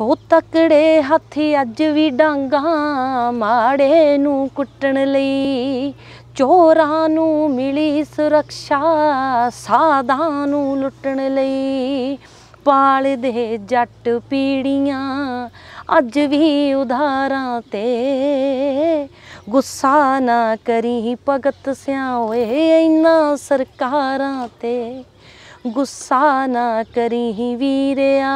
ਹੋ ਤਕੜੇ ਹਾਥੀ ਅੱਜ ਵੀ ਡਾਂਗਾ ਮਾੜੇ ਨੂੰ ਕੁੱਟਣ ਲਈ ਚੋਰਾਂ ਨੂੰ ਮਿਲੀ ਸੁਰੱਖਿਆ ਸਾਧਾਂ ਨੂੰ ਲੁੱਟਣ ਲਈ ਪਾਲਦੇ ਜੱਟ ਪੀੜੀਆਂ ਅੱਜ ਵੀ ਉਧਾਰਾਂ ਤੇ ਗੁੱਸਾ ਨਾ ਕਰੀ ਭਗਤ ਸਿਆ ਓਏ ਇੰਨਾ ਸਰਕਾਰਾਂ ਤੇ गुस्सा ना करी वीरया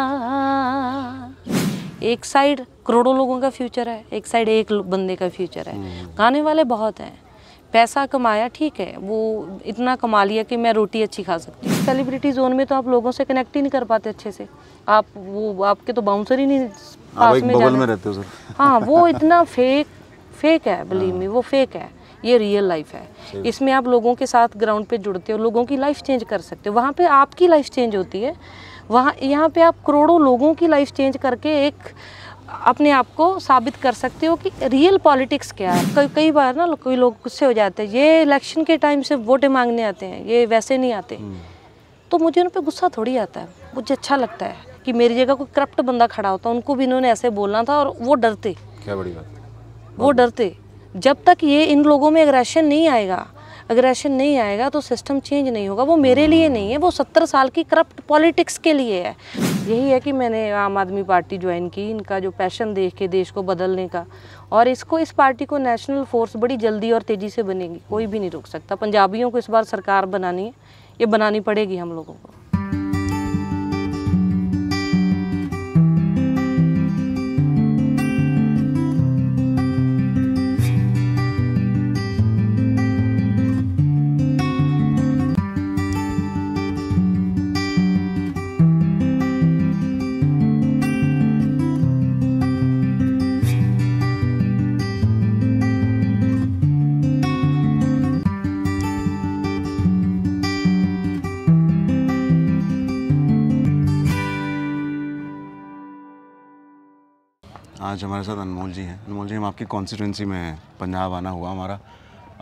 एक साइड करोड़ों लोगों का फ्यूचर है एक साइड एक बंदे का फ्यूचर है गाने हम्म। वाले बहुत हैं पैसा कमाया ठीक है वो इतना कमा लिया कि मैं रोटी अच्छी खा सकती हूँ सेलिब्रिटी जोन में तो आप लोगों से कनेक्ट ही नहीं कर पाते अच्छे से आप वो आपके तो बाउंसर ही नहीं पास में, में रहते हो सर हाँ वो इतना फेक फेक है बिलीव मी वो फेक है ये रियल लाइफ है इसमें आप लोगों के साथ ग्राउंड पे जुड़ते हो लोगों की लाइफ चेंज कर सकते हो वहाँ पे आपकी लाइफ चेंज होती है वहाँ यहाँ पे आप करोड़ों लोगों की लाइफ चेंज करके एक अपने आप को साबित कर सकते हो कि रियल पॉलिटिक्स क्या है कई कई बार ना कोई लोग गुस्से हो जाते हैं ये इलेक्शन के टाइम से वोटें मांगने आते हैं ये वैसे नहीं आते हम्म। तो मुझे उन पर गुस्सा थोड़ी आता है मुझे अच्छा लगता है कि मेरी जगह कोई करप्ट बंदा खड़ा होता उनको भी इन्होंने ऐसे बोलना था और वो डरते क्या बड़ी बात वो डरते जब तक ये इन लोगों में अग्रेशन नहीं आएगा अग्रेशन नहीं आएगा तो सिस्टम चेंज नहीं होगा वो मेरे लिए नहीं है वो सत्तर साल की करप्ट पॉलिटिक्स के लिए है यही है कि मैंने आम आदमी पार्टी ज्वाइन की इनका जो पैशन देख के देश को बदलने का और इसको इस पार्टी को नेशनल फोर्स बड़ी जल्दी और तेज़ी से बनेगी कोई भी नहीं रोक सकता पंजाबियों को इस बार सरकार बनानी है ये बनानी पड़ेगी हम लोगों को आपकी कॉन्स्टिट्यूंसी में है पंजाब आना हुआ हमारा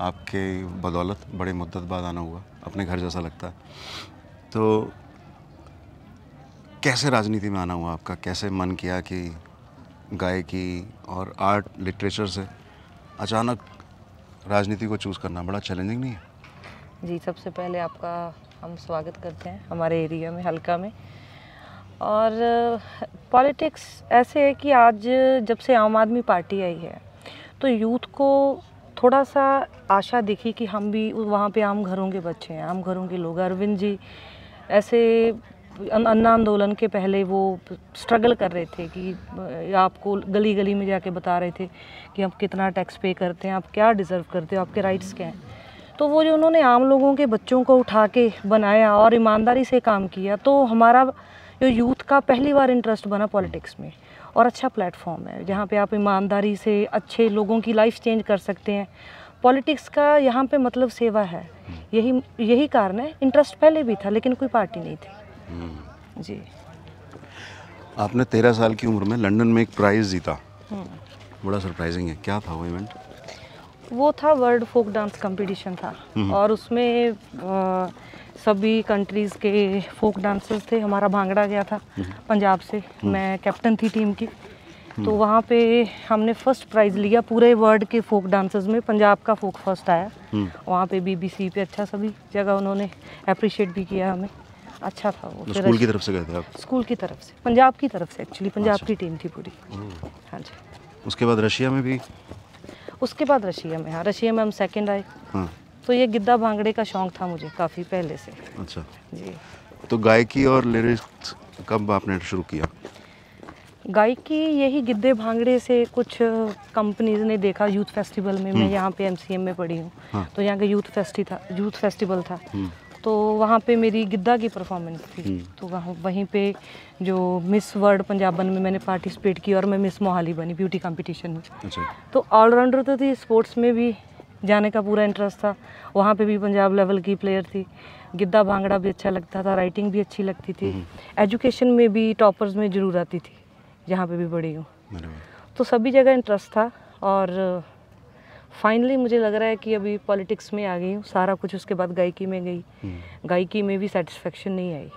आपके बदौलत बड़े मुद्दत बाद आना हुआ अपने घर जैसा लगता है तो कैसे राजनीति में आना हुआ आपका कैसे मन किया कि गायकी और आर्ट लिटरेचर से अचानक राजनीति को चूज़ करना बड़ा चैलेंजिंग नहीं है जी सबसे पहले आपका हम स्वागत करते हैं हमारे एरिया में हल्का में और पॉलिटिक्स ऐसे है कि आज जब से आम आदमी पार्टी आई है तो यूथ को थोड़ा सा आशा दिखी कि हम भी वहाँ पे आम घरों के बच्चे हैं आम घरों के लोग अरविंद जी ऐसे अन्ना आंदोलन के पहले वो स्ट्रगल कर रहे थे कि आपको गली गली में जाके बता रहे थे कि आप कितना टैक्स पे करते हैं आप क्या डिज़र्व करते हो आपके राइट्स क्या हैं तो वो जो उन्होंने आम लोगों के बच्चों को उठा के बनाया और ईमानदारी से काम किया तो हमारा जो यूथ का पहली बार इंटरेस्ट बना पॉलिटिक्स में और अच्छा प्लेटफॉर्म है जहाँ पे आप ईमानदारी से अच्छे लोगों की लाइफ चेंज कर सकते हैं पॉलिटिक्स का यहाँ पे मतलब सेवा है यही यही कारण है इंटरेस्ट पहले भी था लेकिन कोई पार्टी नहीं थी हम्म। जी आपने तेरह साल की उम्र में लंदन में एक प्राइज़ जीता हम्म। बड़ा सरप्राइजिंग है क्या था वो इवेंट वो था वर्ल्ड फोक डांस कंपटीशन था हम्म। और उसमें आ, सभी कंट्रीज़ के फोक डांसर्स थे हमारा भांगड़ा गया था हम्म। पंजाब से हम्म। मैं कैप्टन थी टीम की हम्म। तो वहाँ पे हमने फर्स्ट प्राइज़ लिया पूरे वर्ल्ड के फोक डांसर्स में पंजाब का फोक फर्स्ट आया वहाँ पे बीबीसी पे अच्छा सभी जगह उन्होंने अप्रिशिएट भी किया हमें अच्छा था वो स्कूल तो की तरफ से गए थे आप स्कूल की तरफ से पंजाब की तरफ से एक्चुअली पंजाब अच्छा। की टीम थी पूरी हाँ जी उसके बाद रशिया में भी उसके बाद रशिया में हाँ रशिया में हम सेकेंड आए हाँ। तो ये गिद्दा भांगड़े का शौक था मुझे काफ़ी पहले से अच्छा जी तो गायकी और लिरिक्स कब आपने शुरू किया गायकी यही गिद्दे भांगड़े से कुछ कंपनीज ने देखा यूथ फेस्टिवल में मैं हम्म। यहाँ पे एमसीएम में पढ़ी हूँ हाँ। तो यहाँ का यूथ फेस्टी था यूथ फेस्टिवल था हम्म। तो वहाँ पे मेरी गिद्दा की परफॉर्मेंस थी हम्म। तो वहाँ वहीं पे जो मिस वर्ल्ड पंजाबन में मैंने पार्टिसिपेट किया और मैं मिस मोहाली बनी ब्यूटी कंपटीशन में अच्छा। तो ऑलराउंडर तो थी स्पोर्ट्स में भी जाने का पूरा इंटरेस्ट था वहाँ पे भी पंजाब लेवल की प्लेयर थी गिद्दा भांगड़ा भी अच्छा लगता था राइटिंग भी अच्छी लगती थी एजुकेशन हम्म। में भी टॉपर्स में ज़रूर आती थी जहाँ पे भी बड़ी हूँ तो सभी जगह इंटरेस्ट था और फाइनली मुझे लग रहा है कि अभी पॉलिटिक्स में आ गई हूँ सारा कुछ उसके बाद गायकी में गई हम्म। गायकी में भी सेटिस्फेक्शन नहीं आई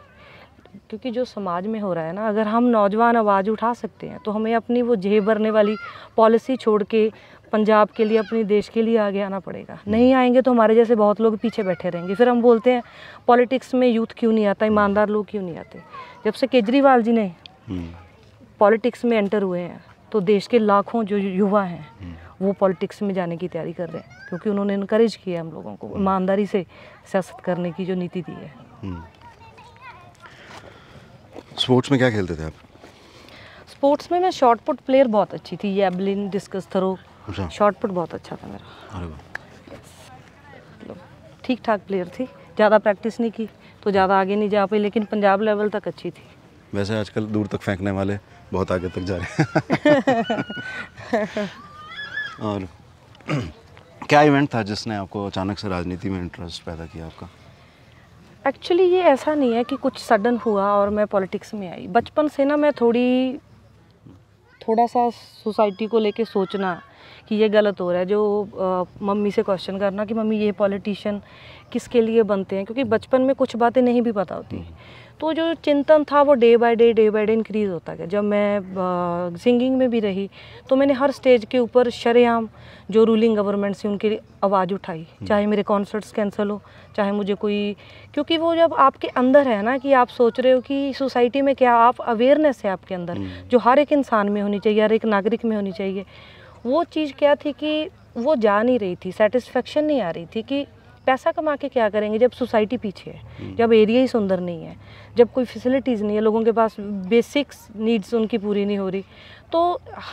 क्योंकि जो समाज में हो रहा है ना अगर हम नौजवान आवाज़ उठा सकते हैं तो हमें अपनी वो जेब भरने वाली पॉलिसी छोड़ के पंजाब के लिए अपने देश के लिए आगे आना पड़ेगा नहीं आएंगे तो हमारे जैसे बहुत लोग पीछे बैठे रहेंगे फिर हम बोलते हैं पॉलिटिक्स में यूथ क्यों नहीं आता ईमानदार लोग क्यों नहीं आते जब से केजरीवाल जी ने हम्म। पॉलिटिक्स में एंटर हुए हैं तो देश के लाखों जो युवा हैं हम्म। वो पॉलिटिक्स में जाने की तैयारी कर रहे हैं क्योंकि उन्होंने इनक्रेज किया हम लोगों को ईमानदारी से सियासत करने की जो नीति दी है हम्म। स्पोर्ट्स में क्या खेलते थे आप स्पोर्ट्स में मैं शॉर्ट पुट प्लेयर बहुत अच्छी थी एबलिन डिस्कस थ्रो अच्छा। शॉर्ट पुट बहुत अच्छा था मेरा ठीक ठाक प्लेयर थी ज़्यादा प्रैक्टिस नहीं की तो ज़्यादा आगे नहीं जा पाई लेकिन पंजाब लेवल तक अच्छी थी वैसे आजकल दूर तक फेंकने वाले बहुत आगे तक जा रहे हैं और क्या इवेंट था जिसने आपको अचानक से राजनीति में इंटरेस्ट पैदा किया आपका एक्चुअली ये ऐसा नहीं है कि कुछ सडन हुआ और मैं पॉलिटिक्स में आई बचपन से ना मैं थोड़ी थोड़ा सा सोसाइटी को लेके सोचना कि ये गलत हो रहा है जो आ, मम्मी से क्वेश्चन करना कि मम्मी ये पॉलिटिशियन किसके लिए बनते हैं क्योंकि बचपन में कुछ बातें नहीं भी पता होती हम्म। तो जो चिंतन था वो day by day day by day increase होता गया जब मैं सिंगिंग में भी रही तो मैंने हर स्टेज के ऊपर शरेआम जो रूलिंग गवर्नमेंट से उनकी आवाज़ उठाई हम्म। चाहे मेरे कॉन्सर्ट्स कैंसिल हो चाहे मुझे कोई क्योंकि वो जब आपके अंदर है ना कि आप सोच रहे हो कि सोसाइटी में क्या आप अवेयरनेस है आपके अंदर हम्म। जो हर एक इंसान में होनी चाहिए हर एक नागरिक में होनी चाहिए वो चीज़ क्या थी कि वो जा नहीं रही थी सेटिस्फेक्शन नहीं आ रही थी कि पैसा कमा के क्या करेंगे जब सोसाइटी पीछे है हम्म। जब एरिया ही सुंदर नहीं है जब कोई फैसिलिटीज़ नहीं है लोगों के पास बेसिक्स नीड्स उनकी पूरी नहीं हो रही तो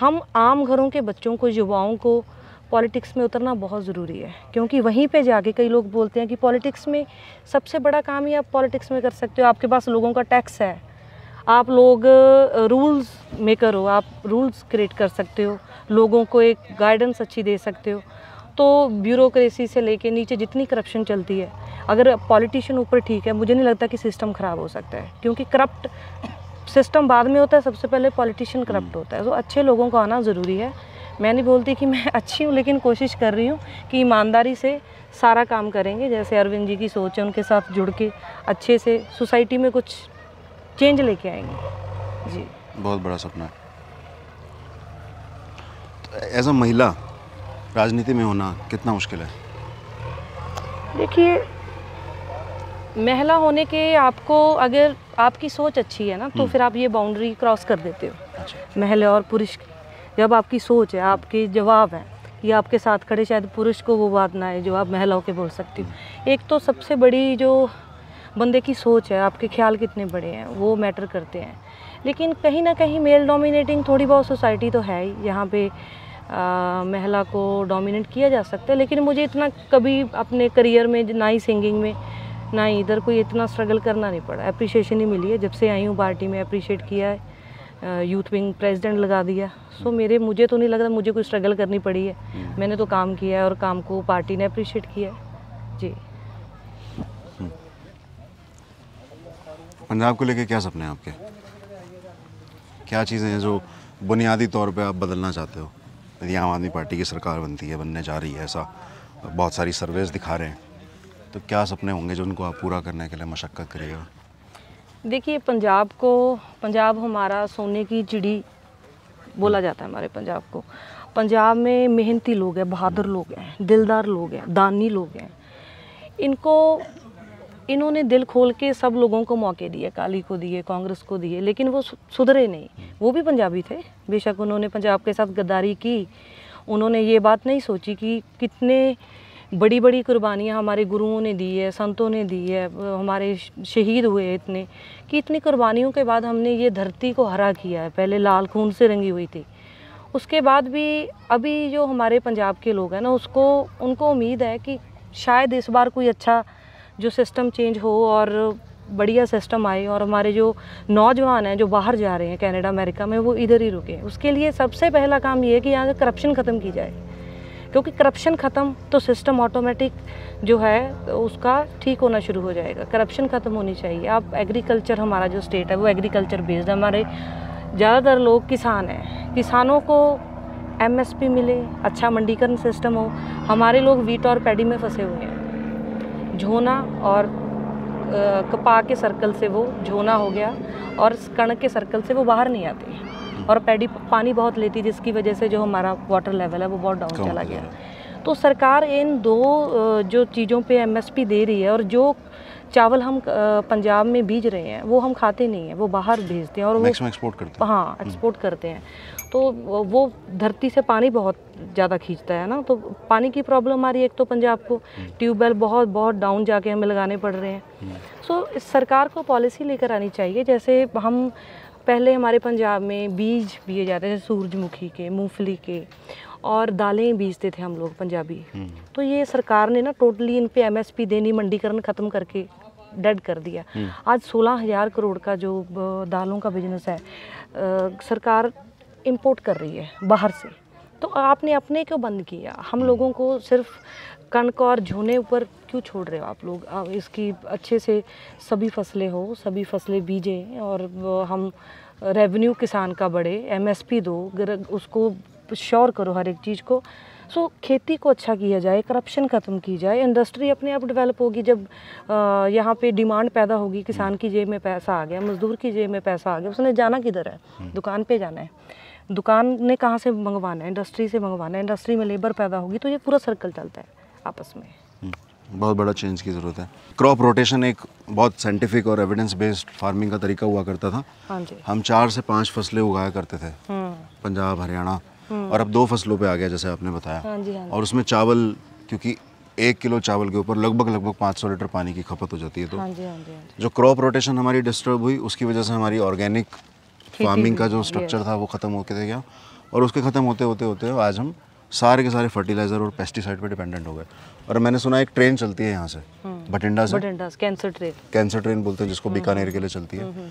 हम आम घरों के बच्चों को युवाओं को पॉलिटिक्स में उतरना बहुत ज़रूरी है क्योंकि वहीं पे जाके कई लोग बोलते हैं कि पॉलिटिक्स में सबसे बड़ा काम ही आप पॉलिटिक्स में कर सकते हो आपके पास लोगों का टैक्स है आप लोग रूल्स मेकर हो आप रूल्स क्रिएट कर सकते हो लोगों को एक गाइडेंस अच्छी दे सकते हो तो ब्यूरोक्रेसी से लेके नीचे जितनी करप्शन चलती है अगर पॉलिटिशियन ऊपर ठीक है मुझे नहीं लगता कि सिस्टम ख़राब हो सकता है क्योंकि करप्ट सिस्टम बाद में होता है सबसे पहले पॉलिटिशियन करप्ट हम्म। होता है तो अच्छे लोगों को आना ज़रूरी है मैं नहीं बोलती कि मैं अच्छी हूँ लेकिन कोशिश कर रही हूँ कि ईमानदारी से सारा काम करेंगे जैसे अरविंद जी की सोच है उनके साथ जुड़ के अच्छे से सोसाइटी में कुछ चेंज लेके आएंगे जी बहुत बड़ा सपना है तो एज अ महिला राजनीति में होना कितना मुश्किल है देखिए महिला होने के आपको अगर आपकी सोच अच्छी है ना तो हम्म। फिर आप ये बाउंड्री क्रॉस कर देते हो अच्छा। महिला और पुरुष की जब आपकी सोच है आपके जवाब है कि आपके साथ खड़े शायद पुरुष को वो बात ना है जो आप महिलाओं के बोल सकती हो हम्म। एक तो सबसे बड़ी जो बंदे की सोच है आपके ख्याल कितने बड़े हैं वो मैटर करते हैं लेकिन कहीं ना कहीं मेल डोमिनेटिंग थोड़ी बहुत सोसाइटी तो है ही यहाँ पे महिला को डोमिनेट किया जा सकता है लेकिन मुझे इतना कभी अपने करियर में ना ही सिंगिंग में ना ही इधर कोई इतना स्ट्रगल करना नहीं पड़ा अप्रिशिएशन ही मिली है जब से आई हूँ पार्टी में अप्रिशिएट किया है यूथ विंग प्रेसिडेंट लगा दिया सो मेरे मुझे तो नहीं लग रहा मुझे कोई स्ट्रगल करनी पड़ी है हम्म। मैंने तो काम किया है और काम को पार्टी ने अप्रिशिएट किया है जी हम्म। पंजाब को लेके क्या सपने हैं आपके क्या चीज़ें हैं जो बुनियादी तौर पे आप बदलना चाहते हो यदि आम आदमी पार्टी की सरकार बनती है बनने जा रही है ऐसा बहुत सारी सर्वेस दिखा रहे हैं तो क्या सपने होंगे जो उनको आप पूरा करने के लिए मशक्क़त करिएगा देखिए पंजाब को पंजाब हमारा सोने की चिड़ी बोला हम्म। जाता है हमारे पंजाब को पंजाब में मेहनती लोग हैं बहादुर लोग हैं दिलदार लोग हैं दानी लोग हैं इनको इन्होंने दिल खोल के सब लोगों को मौके दिए काली को दिए कांग्रेस को दिए लेकिन वो सुधरे नहीं वो भी पंजाबी थे बेशक उन्होंने पंजाब के साथ गद्दारी की उन्होंने ये बात नहीं सोची कि कितने बड़ी बड़ी कुर्बानियाँ हमारे गुरुओं ने दी है संतों ने दी है हमारे शहीद हुए इतने कि इतनी कुर्बानियों के बाद हमने ये धरती को हरा किया है पहले लाल खून से रंगी हुई थी उसके बाद भी अभी जो हमारे पंजाब के लोग हैं ना उसको उनको उम्मीद है कि शायद इस बार कोई अच्छा जो सिस्टम चेंज हो और बढ़िया सिस्टम आए और हमारे जो नौजवान हैं जो बाहर जा रहे हैं कनाडा अमेरिका में वो इधर ही रुके उसके लिए सबसे पहला काम ये है कि यहाँ का करप्शन ख़त्म की जाए क्योंकि करप्शन ख़त्म तो सिस्टम ऑटोमेटिक जो है उसका ठीक होना शुरू हो जाएगा करप्शन ख़त्म होनी चाहिए आप एग्रीकल्चर हमारा जो स्टेट है वो एग्रीकल्चर बेस्ड है हमारे ज़्यादातर लोग किसान हैं किसानों को एमएसपी मिले अच्छा मंडीकरण सिस्टम हो हमारे लोग वीट और पैडी में फंसे हुए हैं झोना और कपा के सर्कल से वो झोना हो गया और कण के सर्कल से वो बाहर नहीं आते हम्म। और पैडी पानी बहुत लेती जिसकी वजह से जो हमारा वाटर लेवल है वो बहुत डाउन चला गया तो सरकार इन दो जो चीज़ों पे एमएसपी दे रही है और जो चावल हम पंजाब में बीज रहे हैं वो हम खाते नहीं हैं वो बाहर भेजते हैं और वो एक्सपोर्ट करते हैं हाँ एक्सपोर्ट हम्म। करते हैं तो वो धरती से पानी बहुत ज़्यादा खींचता है ना तो पानी की प्रॉब्लम आ रही है एक तो पंजाब को हम्म। ट्यूबवेल बहुत बहुत डाउन जाके हमें लगाने पड़ रहे हैं हम्म। सो so, सरकार को पॉलिसी लेकर आनी चाहिए जैसे हम पहले हमारे पंजाब में बीज बीए जाते थे सूरजमुखी के मूंगफली के और दालें बीजते थे हम लोग पंजाबी हम्म। तो ये सरकार ने ना टोटली इन पे एमएसपी देनी मंडीकरण ख़त्म करके डेड कर दिया आज सोलह हज़ार करोड़ का जो दालों का बिजनेस है आ, सरकार इम्पोर्ट कर रही है बाहर से तो आपने अपने क्यों बंद किया हम लोगों को सिर्फ कणक और झोने ऊपर क्यों छोड़ रहे हो आप लोग इसकी अच्छे से सभी फसलें हो सभी फसलें बीजें और हम रेवेन्यू किसान का बढ़े एमएसपी दो उसको श्योर करो हर एक चीज़ को सो so, खेती को अच्छा किया जाए करप्शन ख़त्म की जाए इंडस्ट्री अपने आप डेवलप होगी जब यहाँ पे डिमांड पैदा होगी किसान की जेब में पैसा आ गया मज़दूर की जेब में पैसा आ गया उसने जाना किधर है हम्म। दुकान पे जाना है दुकान ने कहाँ से मंगवाना है इंडस्ट्री से मंगवाना है इंडस्ट्री में लेबर पैदा होगी तो ये पूरा सर्कल चलता है आपस में हम्म, बहुत बड़ा चेंज की ज़रूरत है क्रॉप रोटेशन एक बहुत साइंटिफिक और एविडेंस बेस्ड फार्मिंग का तरीका हुआ करता था हाँ जी हम चार से पांच फसलें उगाया करते थे हम्म। पंजाब हरियाणा हम्म। और अब दो फसलों पे आ गया जैसे आपने बताया हाँ जी, हाँ जी। और उसमें चावल क्योंकि एक किलो चावल के ऊपर लगभग लगभग पाँच सौ लीटर पानी की खपत हो जाती है तो हाँ जी, हाँ जी, हाँ जी। जो क्रॉप रोटेशन हमारी डिस्टर्ब हुई उसकी वजह से हमारी ऑर्गेनिक फार्मिंग का जो स्ट्रक्चर था वो ख़त्म होते थे गया और उसके ख़त्म होते होते होते आज हम सारे के सारे फर्टिलाइजर और पेस्टिसाइड पे डिपेंडेंट हो गए और मैंने सुना एक ट्रेन चलती है यहाँ से बठिंडा हम्म। से कैंसर ट्रेन कैंसर ट्रेन बोलते हैं जिसको हम्म, बीकानेर हम्म। के लिए चलती है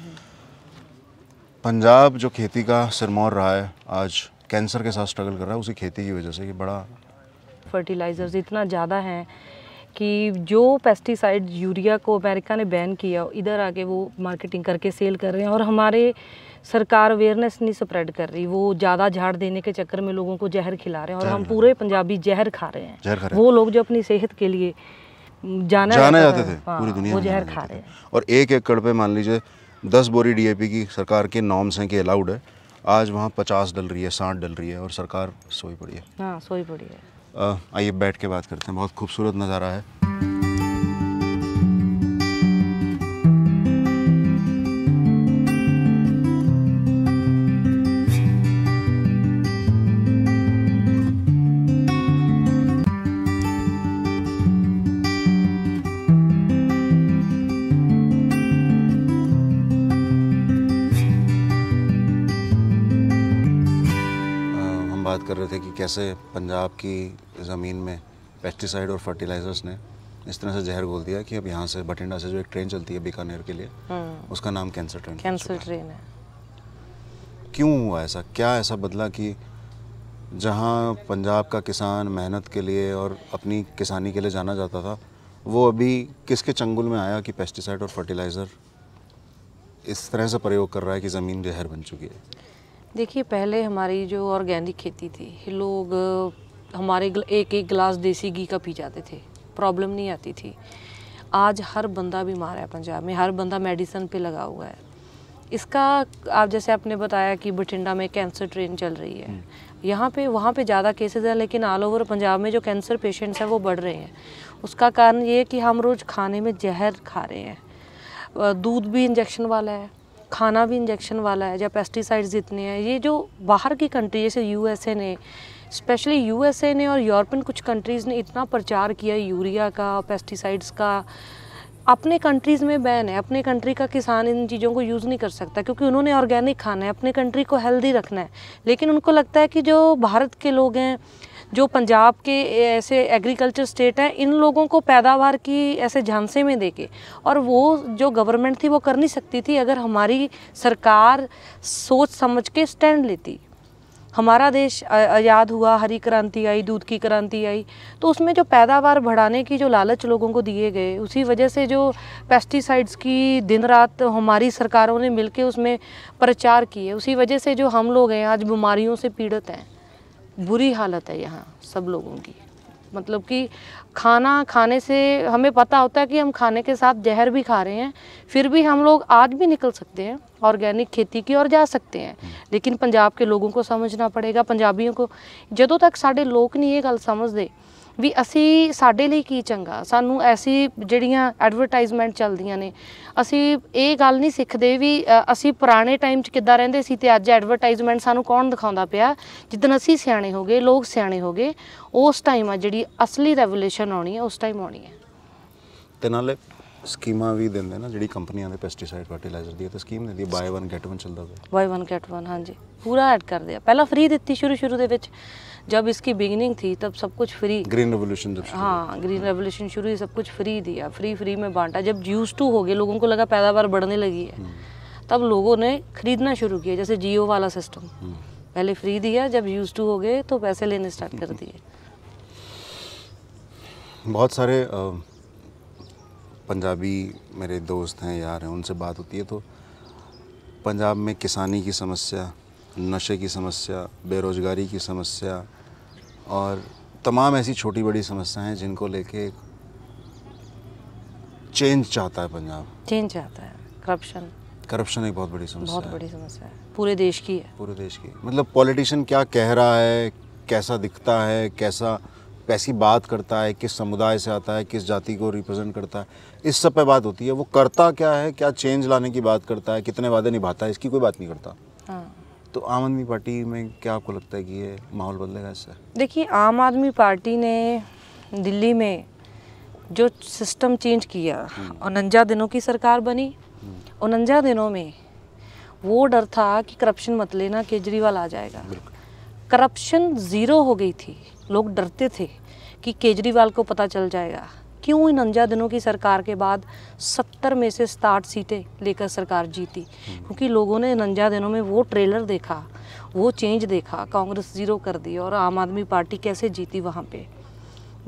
पंजाब जो खेती का सिरमौर रहा है आज कैंसर के साथ स्ट्रगल कर रहा है उसी खेती की वजह से कि बड़ा फर्टिलाइजर्स इतना ज़्यादा हैं कि जो पेस्टिसाइड यूरिया को अमेरिका ने बैन किया इधर आके वो मार्केटिंग करके सेल कर रहे हैं और हमारे सरकार अवेयरनेस नहीं स्प्रेड कर रही वो ज़्यादा झाड़ देने के चक्कर में लोगों को जहर खिला रहे हैं और हम पूरे पंजाबी जहर खा रहे हैं वो लोग जो अपनी सेहत के लिए जाना जाने जाते थे हाँ, पूरी दुनिया वो जहर खा रहे हैं और एक एकड़ पे मान लीजिए दस बोरी डीएपी की सरकार के नॉर्म्स हैं कि अलाउड है आज वहाँ पचास डल रही है साठ डल रही है और सरकार सोई पड़ी है हाँ सोई पड़ी है आइए बैठ के बात करते हैं बहुत खूबसूरत नज़ारा है कैसे पंजाब की ज़मीन में पेस्टिसाइड और फर्टिलाइजर्स ने इस तरह से जहर घोल दिया कि अब यहाँ से बठिंडा से जो एक ट्रेन चलती है बीकानेर के लिए हाँ। उसका नाम कैंसर ट्रेन कैंसर ट्रेन है क्यों हुआ ऐसा क्या ऐसा बदला कि जहाँ पंजाब का किसान मेहनत के लिए और अपनी किसानी के लिए जाना जाता था वो अभी किसके चंगुल में आया कि पेस्टिसाइड और फर्टिलाइज़र इस तरह से प्रयोग कर रहा है कि ज़मीन जहर बन चुकी है देखिए पहले हमारी जो ऑर्गेनिक खेती थी लोग हमारे एक एक गिलास देसी घी का पी जाते थे प्रॉब्लम नहीं आती थी आज हर बंदा बीमार है पंजाब में हर बंदा मेडिसन पे लगा हुआ है इसका आप जैसे आपने बताया कि बठिंडा में कैंसर ट्रेन चल रही है हम्म। यहाँ पे वहाँ पे ज़्यादा केसेस हैं लेकिन ऑल ओवर पंजाब में जो कैंसर पेशेंट्स हैं वो बढ़ रहे हैं उसका कारण ये है कि हम रोज़ खाने में जहर खा रहे हैं दूध भी इंजेक्शन वाला है खाना भी इंजेक्शन वाला है या पेस्टिसाइड्स जितने हैं ये जो बाहर की कंट्री जैसे यूएसए ने स्पेशली यूएसए ने और यूरोपियन कुछ कंट्रीज़ ने इतना प्रचार किया यूरिया का पेस्टिसाइड्स का अपने कंट्रीज़ में बैन है अपने कंट्री का किसान इन चीज़ों को यूज़ नहीं कर सकता क्योंकि उन्होंने ऑर्गेनिक खाना है अपने कंट्री को हेल्दी रखना है लेकिन उनको लगता है कि जो भारत के लोग हैं जो पंजाब के ऐसे एग्रीकल्चर स्टेट हैं इन लोगों को पैदावार की ऐसे झांसे में देके और वो जो गवर्नमेंट थी वो कर नहीं सकती थी अगर हमारी सरकार सोच समझ के स्टैंड लेती हमारा देश आज़ाद हुआ हरी क्रांति आई दूध की क्रांति आई तो उसमें जो पैदावार बढ़ाने की जो लालच लोगों को दिए गए उसी वजह से जो पेस्टिसाइड्स की दिन रात हमारी सरकारों ने मिलके उसमें प्रचार किए उसी वजह से जो हम लोग हैं आज बीमारियों से पीड़ित हैं बुरी हालत है यहाँ सब लोगों की मतलब कि खाना खाने से हमें पता होता है कि हम खाने के साथ जहर भी खा रहे हैं फिर भी हम लोग आज भी निकल सकते हैं ऑर्गेनिक खेती की ओर जा सकते हैं हम्म। लेकिन पंजाब के लोगों को समझना पड़ेगा पंजाबियों को जदों तक साढ़े लोग नहीं ये गल समझते ਵੀ ਅਸੀਂ ਸਾਡੇ ਲਈ ਕੀ ਚੰਗਾ ਸਾਨੂੰ ਐਸੀ ਜਿਹੜੀਆਂ ਐਡਵਰਟਾਈਜ਼ਮੈਂਟ ਚੱਲਦੀਆਂ ਨੇ ਅਸੀਂ ਇਹ ਗੱਲ ਨਹੀਂ ਸਿੱਖਦੇ ਵੀ ਅਸੀਂ ਪੁਰਾਣੇ ਟਾਈਮ 'ਚ ਕਿੱਦਾਂ ਰਹਿੰਦੇ ਸੀ ਤੇ ਅੱਜ ਐਡਵਰਟਾਈਜ਼ਮੈਂਟ ਸਾਨੂੰ ਕੌਣ ਦਿਖਾਉਂਦਾ ਪਿਆ ਜਿੱਦਨ ਅਸੀਂ ਸਿਆਣੇ ਹੋ ਗਏ ਲੋਕ ਸਿਆਣੇ ਹੋ ਗਏ ਉਸ ਟਾਈਮ ਆ ਜਿਹੜੀ ਅਸਲੀ ਰੈਵੋਲੂਸ਼ਨ ਆਉਣੀ ਹੈ ਉਸ ਟਾਈਮ ਆਉਣੀ ਹੈ ਤੇ ਨਾਲੇ ਸਕੀਮਾਂ ਵੀ ਦਿੰਦੇ ਨਾ ਜਿਹੜੀ ਕੰਪਨੀਆਂ ਦੇ ਪੈਸਟੀਸਾਈਡ ਫਰਟੀਲਾਈਜ਼ਰ ਦੀ ਤੇ ਸਕੀਮ ਦਿੰਦੀ ਬਾਏ 1 ਗੈਟ 1 ਚੱਲਦਾ ਪਿਆ ਬਾਏ 1 ਗੈਟ 1 ਹਾਂਜੀ पूरा ऐड कर दिया पहला फ्री देती शुरू शुरू के जब इसकी बिगिनिंग थी तब सब कुछ फ्री ग्रीन रेवोल्यूशन जब हाँ ग्रीन रेवोल्यूशन शुरू ही सब कुछ फ्री दिया फ्री फ्री में बांटा जब यूज टू हो गए लोगों को लगा पैदावार बढ़ने लगी है तब लोगों ने खरीदना शुरू किया जैसे जियो वाला सिस्टम पहले फ्री दिया जब यूज टू हो गए तो पैसे लेने स्टार्ट कर दिए बहुत सारे पंजाबी मेरे दोस्त हैं यार हैं उनसे बात होती है तो पंजाब में किसानी की समस्या नशे की समस्या बेरोज़गारी की समस्या और तमाम ऐसी छोटी बड़ी समस्याएं जिनको लेके चेंज चाहता है पंजाब चेंज चाहता है करप्शन करप्शन एक बहुत बड़ी समस्या बहुत बड़ी समस्या है पूरे देश की है पूरे देश की मतलब पॉलिटिशियन क्या कह रहा है कैसा दिखता है कैसा कैसी बात करता है किस समुदाय से आता है किस जाति को रिप्रेजेंट करता है इस सब पे बात होती है वो करता क्या है क्या चेंज लाने की बात करता है कितने वादे निभाता है इसकी कोई बात नहीं करता हाँ। तो आम आदमी पार्टी में क्या आपको लगता है कि ये माहौल बदलेगा इससे देखिए आम आदमी पार्टी ने दिल्ली में जो सिस्टम चेंज किया हम्म। उनंजा दिनों की सरकार बनी हम्म। उनंजा दिनों में वो डर था कि करप्शन मत लेना केजरीवाल आ जाएगा करप्शन ज़ीरो हो गई थी लोग डरते थे कि केजरीवाल को पता चल जाएगा क्यों इन अनजा दिनों की सरकार के बाद सत्तर में से साठ सीटें लेकर सरकार जीती क्योंकि लोगों ने इन अनजा दिनों में वो ट्रेलर देखा वो चेंज देखा कांग्रेस ज़ीरो कर दी और आम आदमी पार्टी कैसे जीती वहाँ पे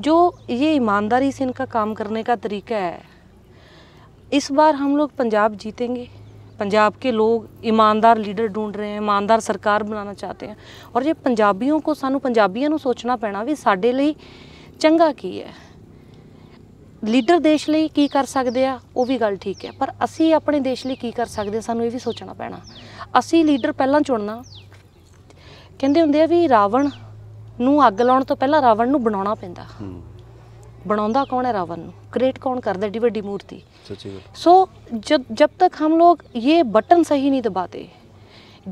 जो ये ईमानदारी से इनका काम करने का तरीका है इस बार हम लोग पंजाब जीतेंगे ਪੰਜਾਬ ਕੇ ਲੋਕ ਇਮਾਨਦਾਰ ਲੀਡਰ ढूंढ ਰਹੇ ਹੈ ਇਮਾਨਦਾਰ ਸਰਕਾਰ ਬਣਾਉਣਾ ਚਾਹਤੇ ਹੈ ਔਰ ਇਹ ਪੰਜਾਬੀਆਂ ਕੋ ਸਾਨੂੰ ਪੰਜਾਬੀਆਂ ਨੂੰ ਸੋਚਣਾ ਪੈਣਾ ਵੀ ਸਾਡੇ ਲਈ ਚੰਗਾ ਕੀ ਹੈ ਲੀਡਰ ਦੇਸ਼ ਲਈ ਕੀ ਕਰ ਸਕਦੇ ਆ ਉਹ ਵੀ ਗੱਲ ਠੀਕ ਹੈ ਪਰ ਅਸੀਂ ਆਪਣੇ ਦੇਸ਼ ਲਈ ਕੀ ਕਰ ਸਕਦੇ ਸਾਨੂੰ ਇਹ ਵੀ ਸੋਚਣਾ ਪੈਣਾ ਅਸੀਂ ਲੀਡਰ ਪਹਿਲਾਂ ਚੁਣਨਾ ਕਹਿੰਦੇ ਹੁੰਦੇ ਆ ਵੀ ਰਾਵਣ ਨੂੰ ਅੱਗ ਲਾਉਣ ਤੋਂ ਪਹਿਲਾਂ ਰਾਵਣ ਨੂੰ ਬਣਾਉਣਾ ਪੈਂਦਾ ਬਣਾਉਂਦਾ ਕੌਣ ਹੈ ਰਾਵਣ ਨੂੰ ਕ੍ਰੀਏਟ ਕੌਣ ਕਰਦਾ ਏਡੀ ਵੱਡੀ ਮੂਰਤੀ सो so, जब जब तक हम लोग ये बटन सही नहीं दबाते